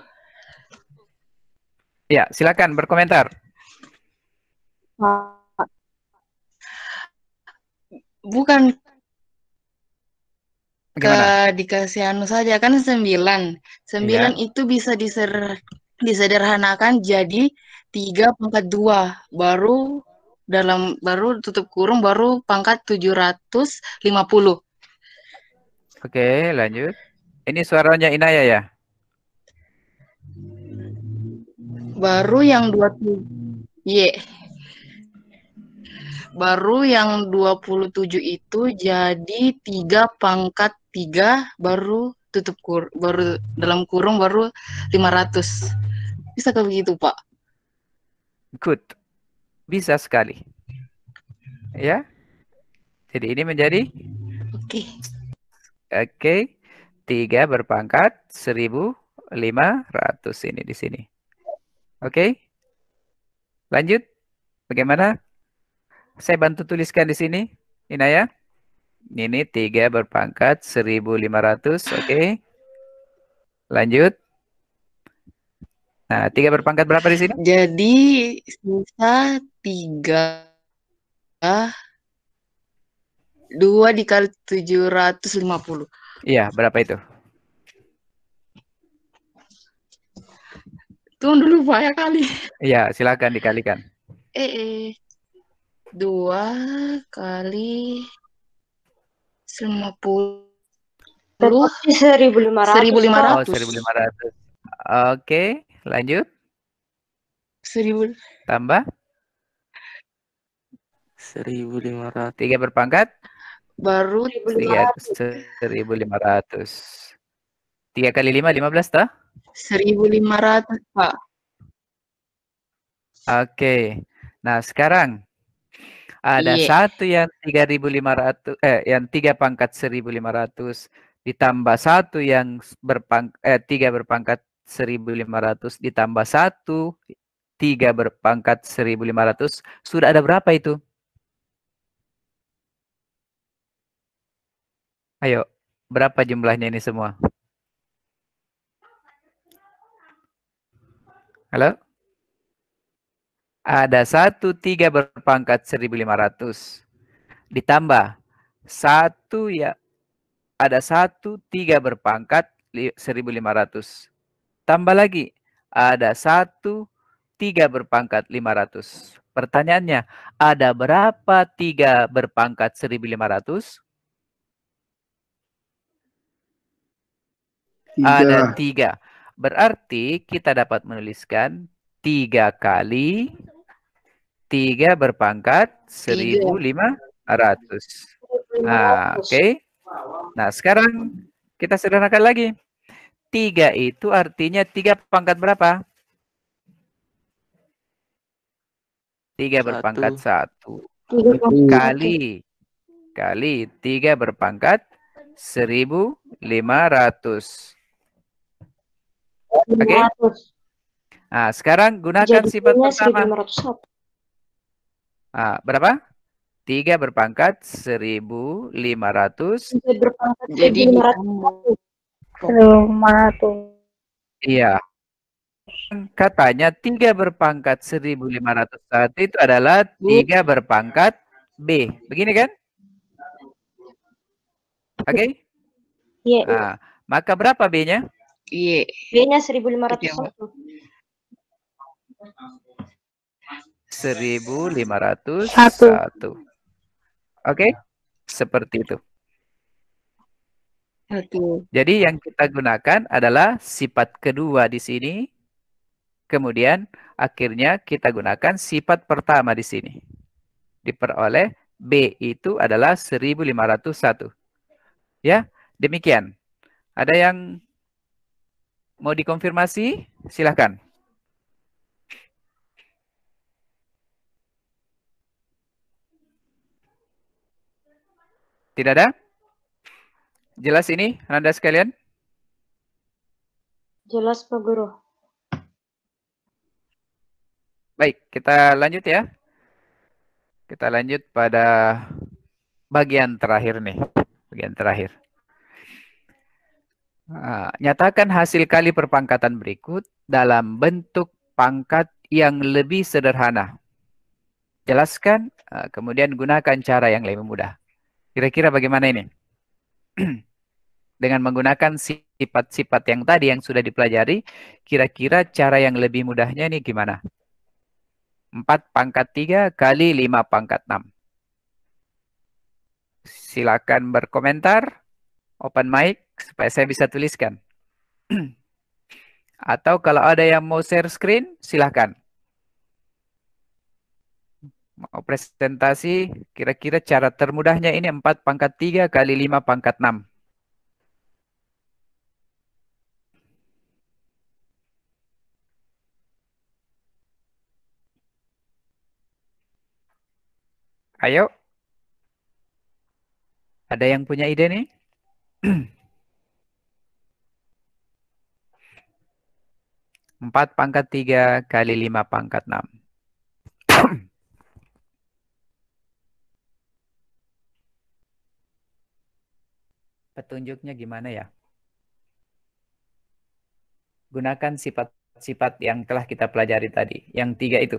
Ya, silakan berkomentar. Bukan Gimana? Ke, eh, dikasih anu saja kan sembilan. Sembilan ya. itu bisa diser, disederhanakan jadi tiga pangkat dua baru dalam baru tutup kurung baru pangkat tujuh ratus lima puluh. Oke, lanjut. Ini suaranya Inaya ya? Baru yang puluh Ye. Yeah. Baru yang dua puluh tujuh itu jadi tiga pangkat tiga baru tutup kur baru dalam kurung baru lima ratus Bisa ke begitu, Pak? Good. Bisa sekali. Ya. Jadi ini menjadi Oke. Okay. Oke. Okay. tiga berpangkat ratus ini di sini. Oke. Okay. Lanjut. Bagaimana? Saya bantu tuliskan di sini. Inaya. Ini 3 ya. berpangkat 1500. Oke. Okay. Lanjut. Nah, 3 berpangkat berapa di sini? Jadi sisa 3 2 dikali 750. Iya, berapa itu? Tunggu dulu banyak kali. Iya, silakan dikalikan. Eh, eh. Dua kali lima puluh seribu lima ratus. seribu lima ratus. Oh, seribu lima ratus Oke, lanjut. Seribu. Tambah. Seribu lima ratus. Tiga berpangkat. Baru seribu lima ratus. Tiga kali lima lima belas, toh? 1500, Pak. Oke. Nah, sekarang ada yeah. satu yang 3500 eh yang tiga pangkat 1500 ditambah satu yang berpang eh tiga berpangkat 1500 ditambah satu tiga berpangkat 1500 sudah ada berapa itu? Ayo, berapa jumlahnya ini semua? Halo? Ada 1, 3 berpangkat 1500. Ditambah 1 ya. Ada 1, 3 berpangkat 1500. Tambah lagi. Ada 1, 3 berpangkat 500. Pertanyaannya, ada berapa 3 berpangkat 1500? Tiga. Ada 3. Berarti kita dapat menuliskan tiga kali tiga berpangkat nah, lima ratus. oke. Nah, sekarang kita sederhanakan lagi. Tiga itu artinya tiga pangkat berapa? Tiga berpangkat satu. Kali. Kali tiga berpangkat seribu lima ratus. Oke. Okay? Nah, sekarang gunakan Jadi sifat pertama. Nah, berapa? tiga berpangkat 1500. 3 berpangkat Jadi 1500. ratus. Iya. Katanya 3 berpangkat saat itu adalah tiga berpangkat B. Begini kan? Oke? Okay? Iya. Nah, maka berapa B-nya? Iya. B-nya ratus satu. 1501. Oke. Okay? Ya. Seperti itu. Oke. Jadi yang kita gunakan adalah sifat kedua di sini. Kemudian akhirnya kita gunakan sifat pertama di sini. Diperoleh B itu adalah 1501. Ya, demikian. Ada yang Mau dikonfirmasi? Silahkan. Tidak ada? Jelas ini, anda sekalian? Jelas, Pak Guru. Baik, kita lanjut ya. Kita lanjut pada bagian terakhir nih, bagian terakhir. Ah, nyatakan hasil kali perpangkatan berikut dalam bentuk pangkat yang lebih sederhana. Jelaskan, ah, kemudian gunakan cara yang lebih mudah. Kira-kira bagaimana ini? Dengan menggunakan sifat-sifat yang tadi yang sudah dipelajari, kira-kira cara yang lebih mudahnya ini gimana? 4 pangkat 3 kali 5 pangkat 6. Silakan berkomentar open mic supaya saya bisa tuliskan. Atau kalau ada yang mau share screen, silahkan. Mau presentasi, kira-kira cara termudahnya ini 4 pangkat 3 kali 5 pangkat 6. Ayo. Ada yang punya ide nih? 4 pangkat 3 kali 5 pangkat 6. Petunjuknya gimana ya? Gunakan sifat-sifat yang telah kita pelajari tadi, yang tiga itu.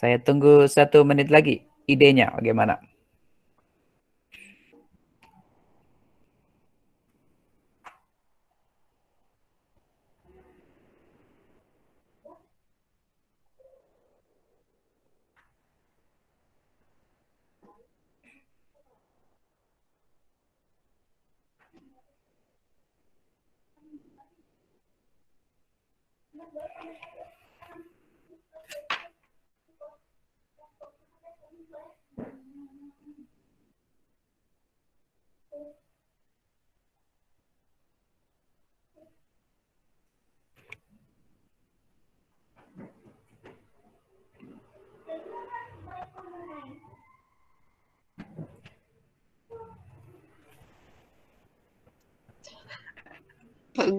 Saya tunggu satu menit lagi idenya bagaimana?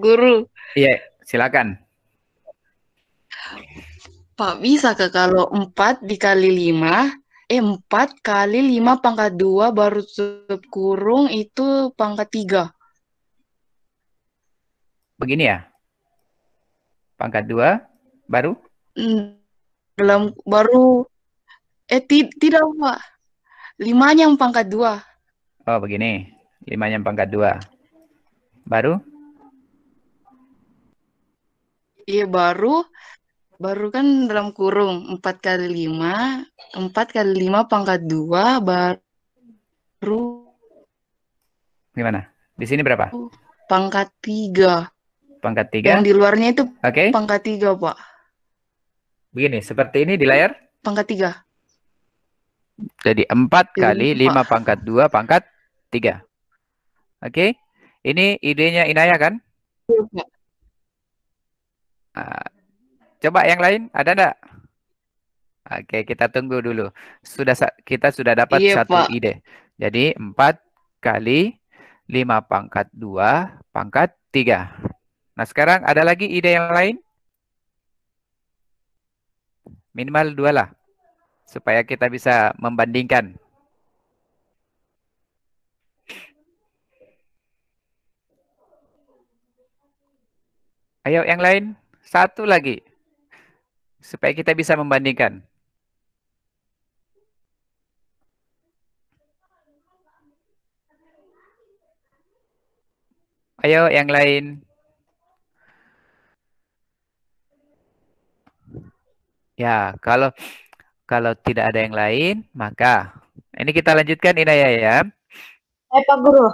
guru. Iya, yeah, silakan. Pak, bisa ke kalau 4 dikali 5, eh 4 kali 5 pangkat 2 baru tutup kurung itu pangkat 3. Begini ya? Pangkat 2 baru? Hmm, dalam baru, eh ti tidak Pak. Limanya yang pangkat 2. Oh begini, limanya yang pangkat 2. Baru? Iya baru baru kan dalam kurung 4 kali 5, 4 kali 5 pangkat 2 baru Gimana? Di sini berapa? Pangkat 3. Pangkat 3. Yang di luarnya itu okay. pangkat 3, Pak. Begini, seperti ini di layar? Pangkat 3. Jadi 4 iya, kali 5 pangkat 2 pangkat 3. Oke. Okay. Ini idenya Inaya kan? Iya, Pak. Ah, coba yang lain ada enggak? Oke, kita tunggu dulu. Sudah kita sudah dapat iya, satu Pak. ide. Jadi 4 kali 5 pangkat 2 pangkat 3. Nah, sekarang ada lagi ide yang lain? Minimal dua lah. Supaya kita bisa membandingkan. Ayo yang lain. Satu lagi. Supaya kita bisa membandingkan. Ayo yang lain. Ya, kalau kalau tidak ada yang lain, maka ini kita lanjutkan Inaya ya. Eh Pak Guru.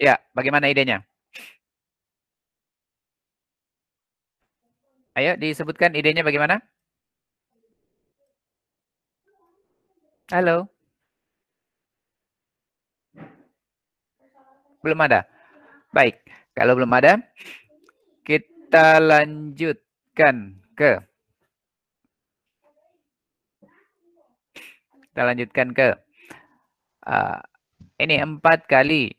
Ya, bagaimana idenya? Ayo disebutkan idenya bagaimana? Halo. Belum ada. Baik, kalau belum ada kita lanjutkan ke kita lanjutkan ke uh, ini empat kali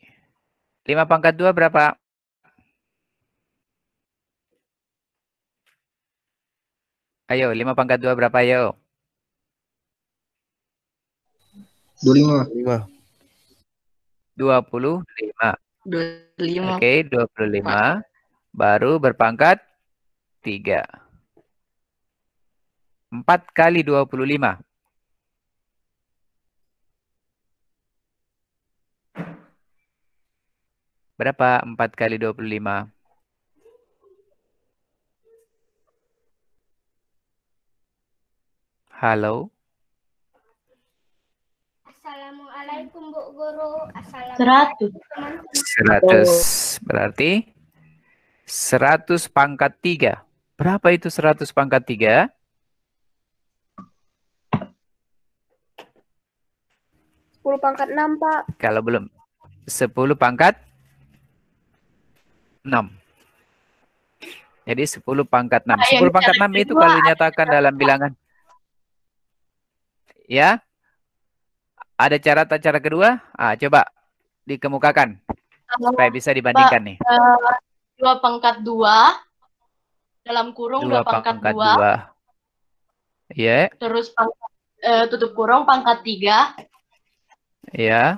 lima pangkat dua berapa? Ayo, 5 pangkat 2 berapa ayo? 25. 25. 25. 25. Oke, okay, 25. 4. Baru berpangkat 3. 4 kali 25. 25. Berapa 4 kali 25? 25? Halo. Assalamualaikum Bu Guru. Assalamualaikum. 100. 100. Berarti 100 pangkat 3. Berapa itu 100 pangkat 3? Sepuluh pangkat enam Pak. Kalau belum. sepuluh pangkat enam. Jadi sepuluh pangkat enam. Sepuluh pangkat enam itu kalau dinyatakan dalam bilangan ya. Ada cara-cara kedua? Ah, coba dikemukakan supaya bisa dibandingkan Pak, nih. Eh, dua pangkat dua dalam kurung dua, pangkat, dua. Iya. Yeah. Terus pangkat, uh, tutup kurung pangkat tiga. Ya. Yeah.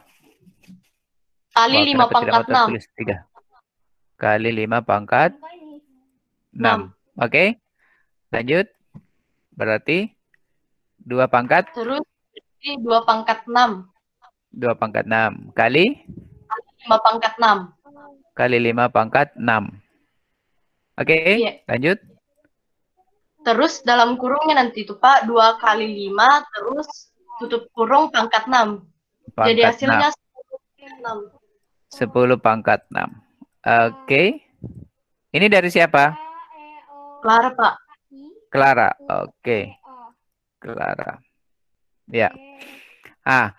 Kali lima pangkat enam. Tiga. Kali lima pangkat enam. Oke. Okay. Lanjut. Berarti dua pangkat? Terus ini 2 pangkat enam dua pangkat enam Kali? lima pangkat enam Kali lima pangkat enam Oke, okay, iya. lanjut. Terus dalam kurungnya nanti itu Pak, dua kali lima terus tutup kurung pangkat enam Jadi hasilnya 6. 10 pangkat 6. Oke. Okay. Ini dari siapa? Clara, Pak. Clara, oke. Okay. Clara. Ya. Ah,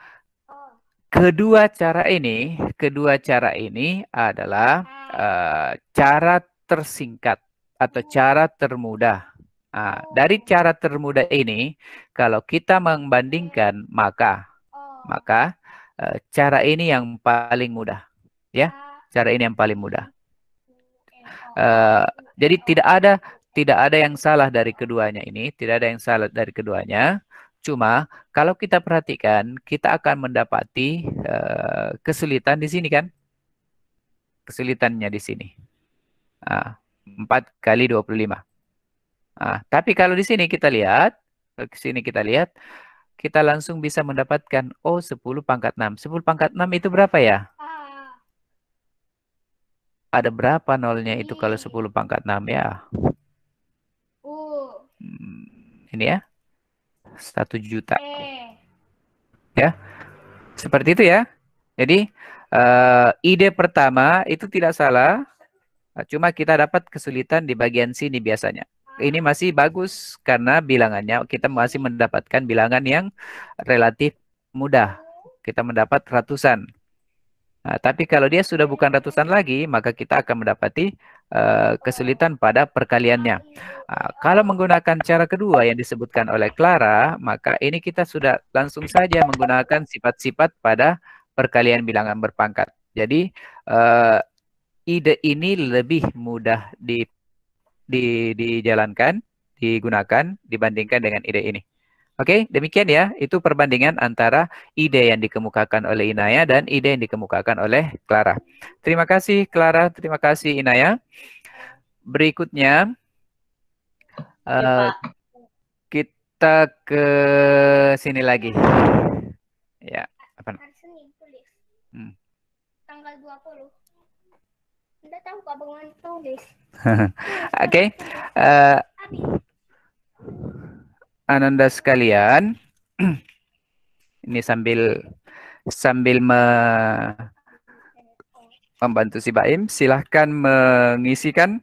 oh. kedua cara ini, kedua cara ini adalah uh, cara tersingkat atau hmm. cara termudah. Ah, dari oh. cara termudah ini, kalau kita membandingkan maka, oh. maka uh, cara ini yang paling mudah, ya, ah. cara ini yang paling mudah. Uh, jadi tidak ada tidak ada yang salah dari keduanya ini, tidak ada yang salah dari keduanya. Cuma kalau kita perhatikan, kita akan mendapati uh, kesulitan di sini kan? Kesulitannya di sini. Uh, ah, 4 kali 25. Uh, ah, tapi kalau di sini kita lihat, ke sini kita lihat, kita langsung bisa mendapatkan oh 10 pangkat 6. 10 pangkat 6 itu berapa ya? Ada berapa nolnya itu kalau 10 iya. pangkat 6 ya? Hmm, ini ya satu juta ya seperti itu ya jadi uh, ide pertama itu tidak salah eh, cuma kita dapat kesulitan di bagian sini biasanya ini masih bagus karena bilangannya kita masih mendapatkan bilangan yang relatif mudah kita mendapat ratusan Nah, tapi kalau dia sudah bukan ratusan lagi, maka kita akan mendapati uh, kesulitan pada perkaliannya. Uh, kalau menggunakan cara kedua yang disebutkan oleh Clara, maka ini kita sudah langsung saja menggunakan sifat-sifat pada perkalian bilangan berpangkat. Jadi uh, ide ini lebih mudah di, di, dijalankan, digunakan dibandingkan dengan ide ini. Oke, okay, demikian ya. Itu perbandingan antara ide yang dikemukakan oleh Inaya dan ide yang dikemukakan oleh Clara. Terima kasih Clara, terima kasih Inaya. Berikutnya uh, kita ke sini lagi. Ya, apa? Hmm. Tanggal 20. Anda tahu tulis. Oke. Okay. Uh, eh, Ananda sekalian, ini sambil sambil me, membantu si Baim, silahkan mengisikan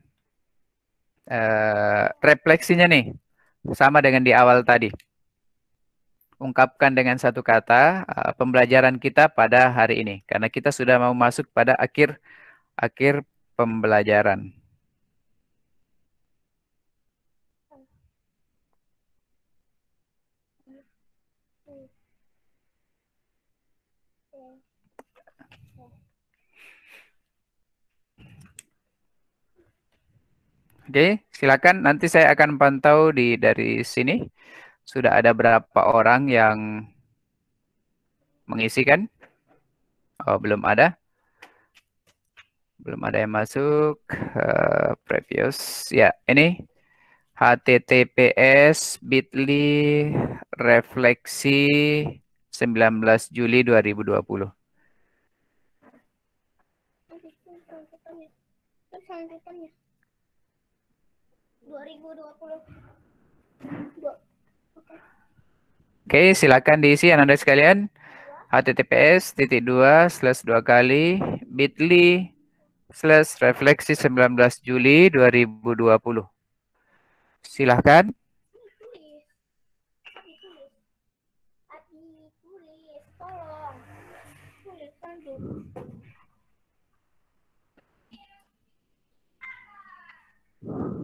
uh, refleksinya nih, sama dengan di awal tadi. Ungkapkan dengan satu kata uh, pembelajaran kita pada hari ini, karena kita sudah mau masuk pada akhir akhir pembelajaran. Oke, silakan nanti saya akan pantau di dari sini. Sudah ada berapa orang yang mengisikan? Oh, belum ada. Belum ada yang masuk. Uh, previous. Ya, ini https bit.ly refleksi 19 Juli 2020. Sampai 2020. Oke, silakan diisi anak-anak sekalian. https titik dua slash dua kali bit.ly slash refleksi 19 Juli 2020. Silahkan. Thank you.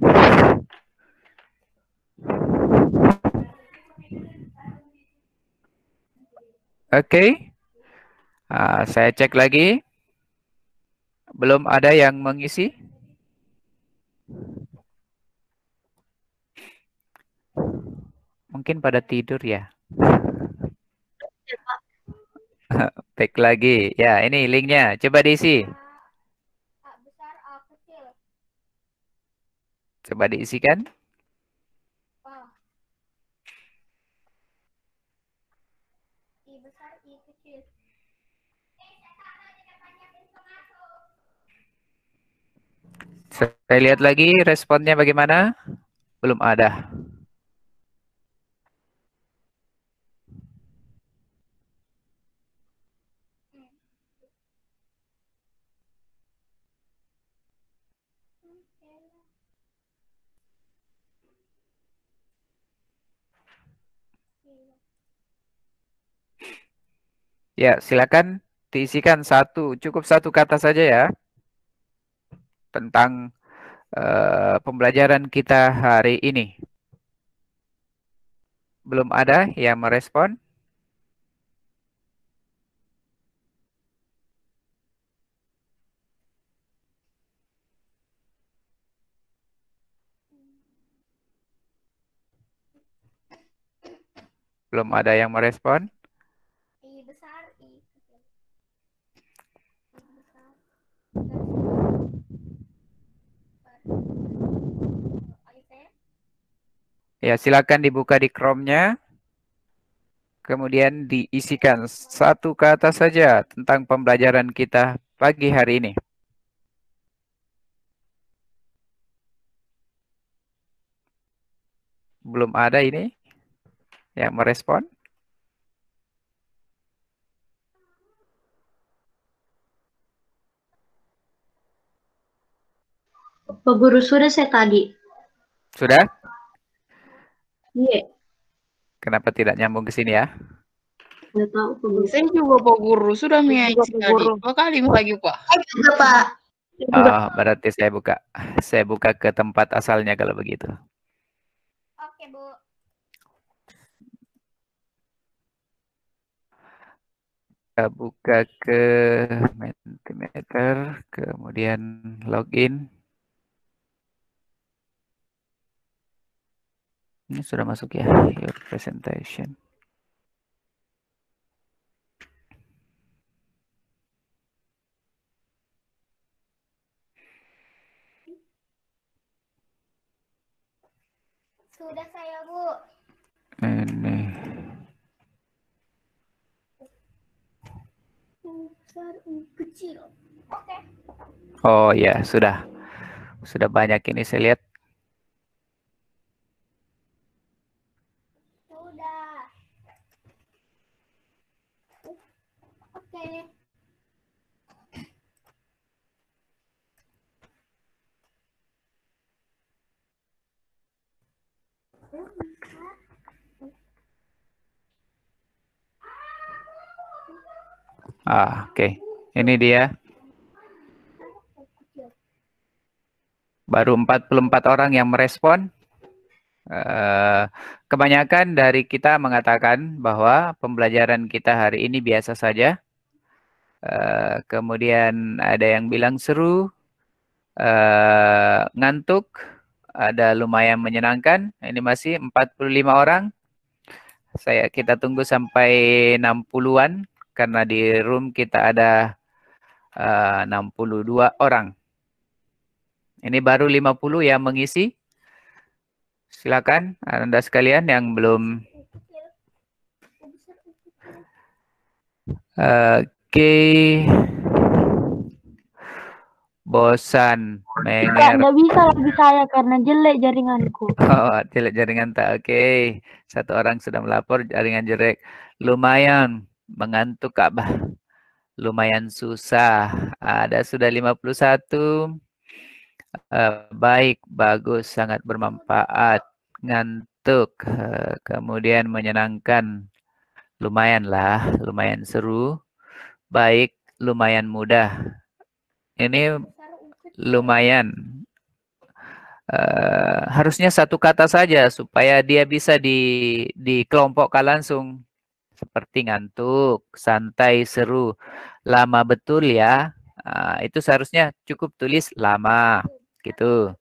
Oke, okay. uh, saya cek lagi. Belum ada yang mengisi. Mungkin pada tidur ya. Cek iya, lagi. Ya, ini linknya. Coba diisi. Coba diisikan. Saya lihat lagi responnya bagaimana. Belum ada. Ya, silakan diisikan satu, cukup satu kata saja ya tentang uh, pembelajaran kita hari ini. Belum ada yang merespon? Belum ada yang merespon? Ya, silakan dibuka di Chrome-nya. Kemudian diisikan satu kata saja tentang pembelajaran kita pagi hari ini. Belum ada ini yang merespon. Pak Guru sudah saya tadi. Sudah? Iya. Kenapa tidak nyambung ke sini ya? Nggak tahu Saya juga Pak Guru sudah menyaji kali lagi Pak. Eh, Ayo, Pak. Oh, berarti saya buka. Saya buka ke tempat asalnya kalau begitu. Oke, Bu. Kita buka ke Mentimeter, kemudian login. Ini sudah masuk ya, your presentation. Sudah saya, Bu. Ini. Kecil. Oke. Oh ya, sudah. Sudah banyak ini saya lihat Ah, oke. Okay. Ini dia. Baru 44 orang yang merespon. Eh, kebanyakan dari kita mengatakan bahwa pembelajaran kita hari ini biasa saja. Eh, kemudian ada yang bilang seru, eh, ngantuk, ada lumayan menyenangkan. Ini masih 45 orang. Saya kita tunggu sampai 60-an karena di room kita ada eh, uh, 62 orang. Ini baru 50 yang mengisi. Silakan Anda sekalian yang belum Oke. Eh, okay. Bosan tidak tidak bisa lagi saya karena jelek jaringanku. Oh, jelek jaringan tak. Oke. Okay. Satu orang sudah melapor jaringan jelek. Lumayan mengantuk Ka'bah. Lumayan susah. Ada sudah 51. Uh, eh, baik, bagus, sangat bermanfaat. Ngantuk, uh, kemudian menyenangkan. Lumayan lah, lumayan seru. Baik, lumayan mudah. Ini lumayan. Uh, harusnya satu kata saja supaya dia bisa di dikelompokkan langsung seperti ngantuk, santai, seru. Lama betul ya. Uh, itu seharusnya cukup tulis lama gitu.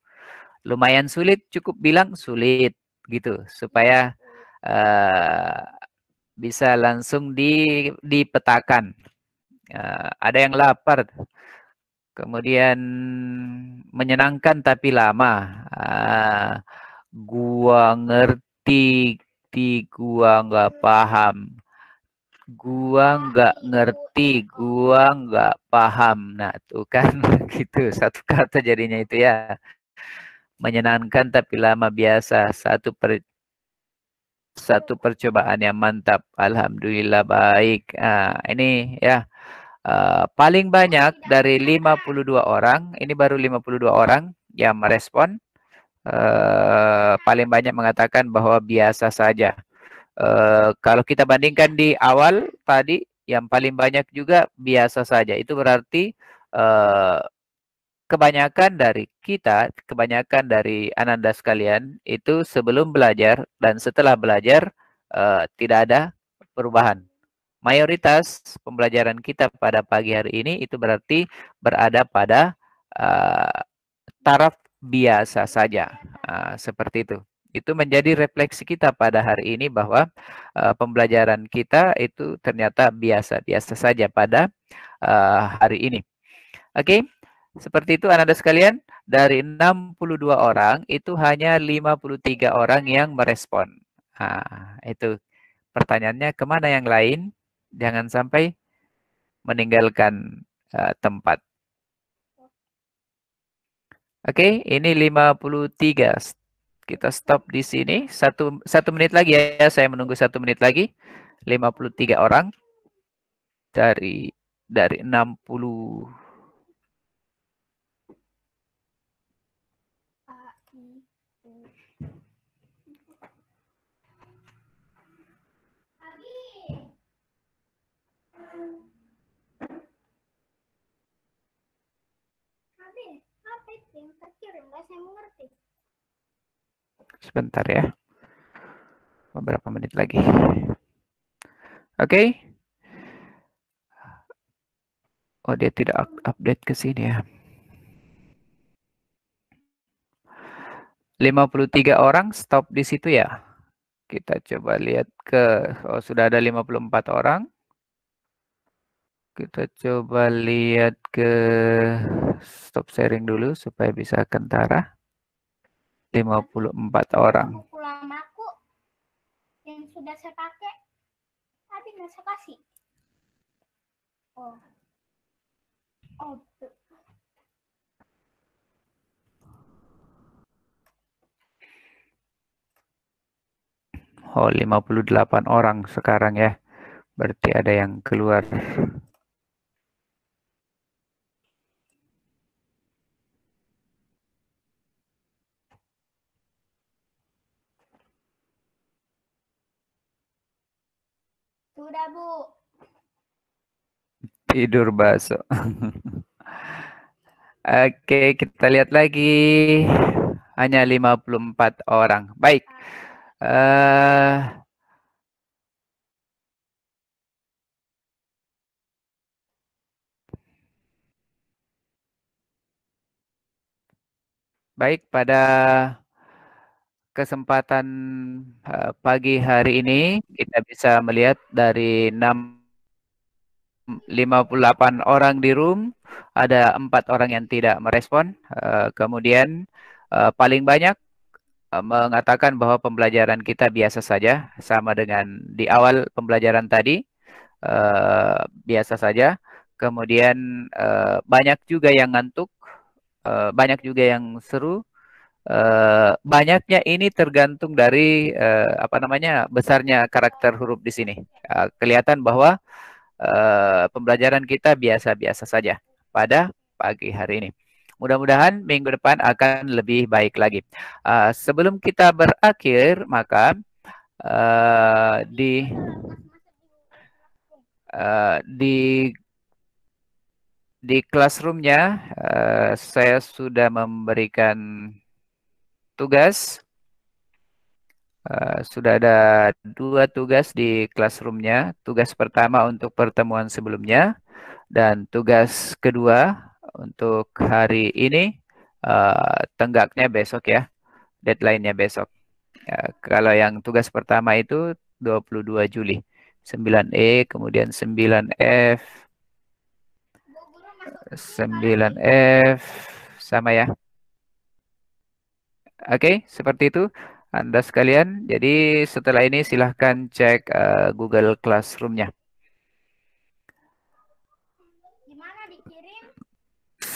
Lumayan sulit cukup bilang sulit gitu supaya uh, bisa langsung di dipetakan. Uh, ada yang lapar. Kemudian menyenangkan tapi lama. Uh, gua ngerti, di gua nggak paham gua nggak ngerti, gua nggak paham. Nah, tuh kan gitu satu kata jadinya itu ya. Menyenangkan tapi lama biasa, satu per satu percobaan yang mantap. Alhamdulillah baik. Nah, ini ya uh, paling banyak dari 52 orang, ini baru 52 orang yang merespon. Uh, paling banyak mengatakan bahwa biasa saja. Eh, kalau kita bandingkan di awal tadi yang paling banyak juga biasa saja. Itu berarti uh, kebanyakan dari kita, kebanyakan dari ananda sekalian itu sebelum belajar dan setelah belajar uh, tidak ada perubahan. Mayoritas pembelajaran kita pada pagi hari ini itu berarti berada pada uh, taraf biasa saja, uh, seperti itu itu menjadi refleksi kita pada hari ini bahwa uh, pembelajaran kita itu ternyata biasa-biasa saja pada uh, hari ini. Oke, okay? seperti itu anak-anak sekalian. Dari 62 orang itu hanya 53 orang yang merespon. Nah, itu pertanyaannya kemana yang lain? Jangan sampai meninggalkan uh, tempat. Oke, okay, ini 53 kita stop di sini. Satu, satu menit lagi ya. Saya menunggu satu menit lagi. 53 orang. Dari dari 60 yang saya mengerti. Sebentar ya. Beberapa menit lagi. Oke. Okay. Oh, dia tidak update ke sini ya. 53 orang stop di situ ya. Kita coba lihat ke oh, sudah ada 54 orang. Kita coba lihat ke stop sharing dulu supaya bisa kentara. 54 orang. Buku lamaku yang sudah saya pakai, tapi nggak saya kasih. Oh. Oh. Oh, 58 orang sekarang ya. Berarti ada yang keluar. Tidur baso. Oke, kita lihat lagi. Hanya 54 orang. Baik. Uh, Baik, pada kesempatan uh, pagi hari ini kita bisa melihat dari enam 58 orang di room, ada empat orang yang tidak merespon. Eh, kemudian eh, paling banyak eh, mengatakan bahwa pembelajaran kita biasa saja, sama dengan di awal pembelajaran tadi biasa saja. Kemudian banyak juga yang ngantuk, banyak juga yang seru. banyaknya ini tergantung dari apa namanya besarnya karakter huruf di sini. kelihatan bahwa Eh, pembelajaran kita biasa-biasa saja pada pagi hari ini. Mudah-mudahan minggu depan akan lebih baik lagi. Eh, sebelum kita berakhir, maka eh, di di di classroomnya saya sudah memberikan tugas Uh, sudah ada dua tugas di classroomnya. Tugas pertama untuk pertemuan sebelumnya dan tugas kedua untuk hari ini. Uh, tenggaknya besok ya, deadlinenya besok. Uh, kalau yang tugas pertama itu 22 Juli. 9E, kemudian 9F, 9F, sama ya. Oke, okay, seperti itu. Anda sekalian. Jadi setelah ini silahkan cek uh, Google Classroom-nya.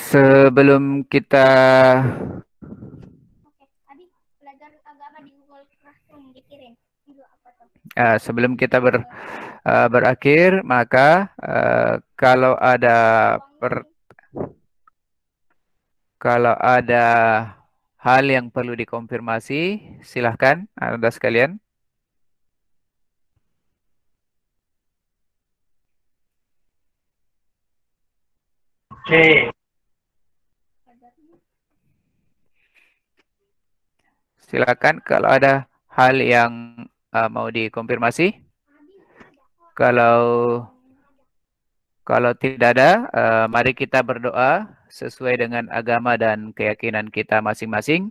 Sebelum kita Uh, sebelum kita ber, uh, berakhir, maka uh, kalau ada per, kalau ada hal yang perlu dikonfirmasi? Silahkan Anda sekalian. Oke. Silakan kalau ada hal yang uh, mau dikonfirmasi. Kalau kalau tidak ada, eh, mari kita berdoa sesuai dengan agama dan keyakinan kita masing-masing.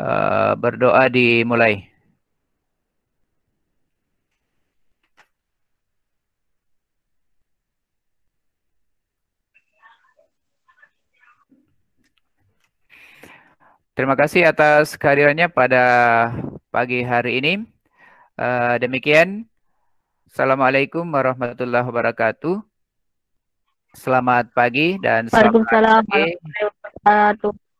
Eh, berdoa dimulai. Terima kasih atas kehadirannya pada pagi hari ini. Eh, demikian, Assalamualaikum warahmatullahi wabarakatuh. Selamat pagi dan selamat pagi.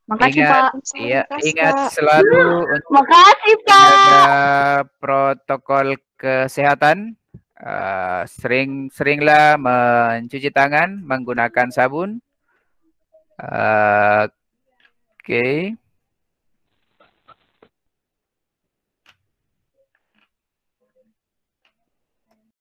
Makasih ingat, Pak. Iya, ingat Pak. selalu untuk Makasih Pak. protokol kesehatan. Uh, sering seringlah mencuci tangan menggunakan sabun. Uh, Oke. Okay.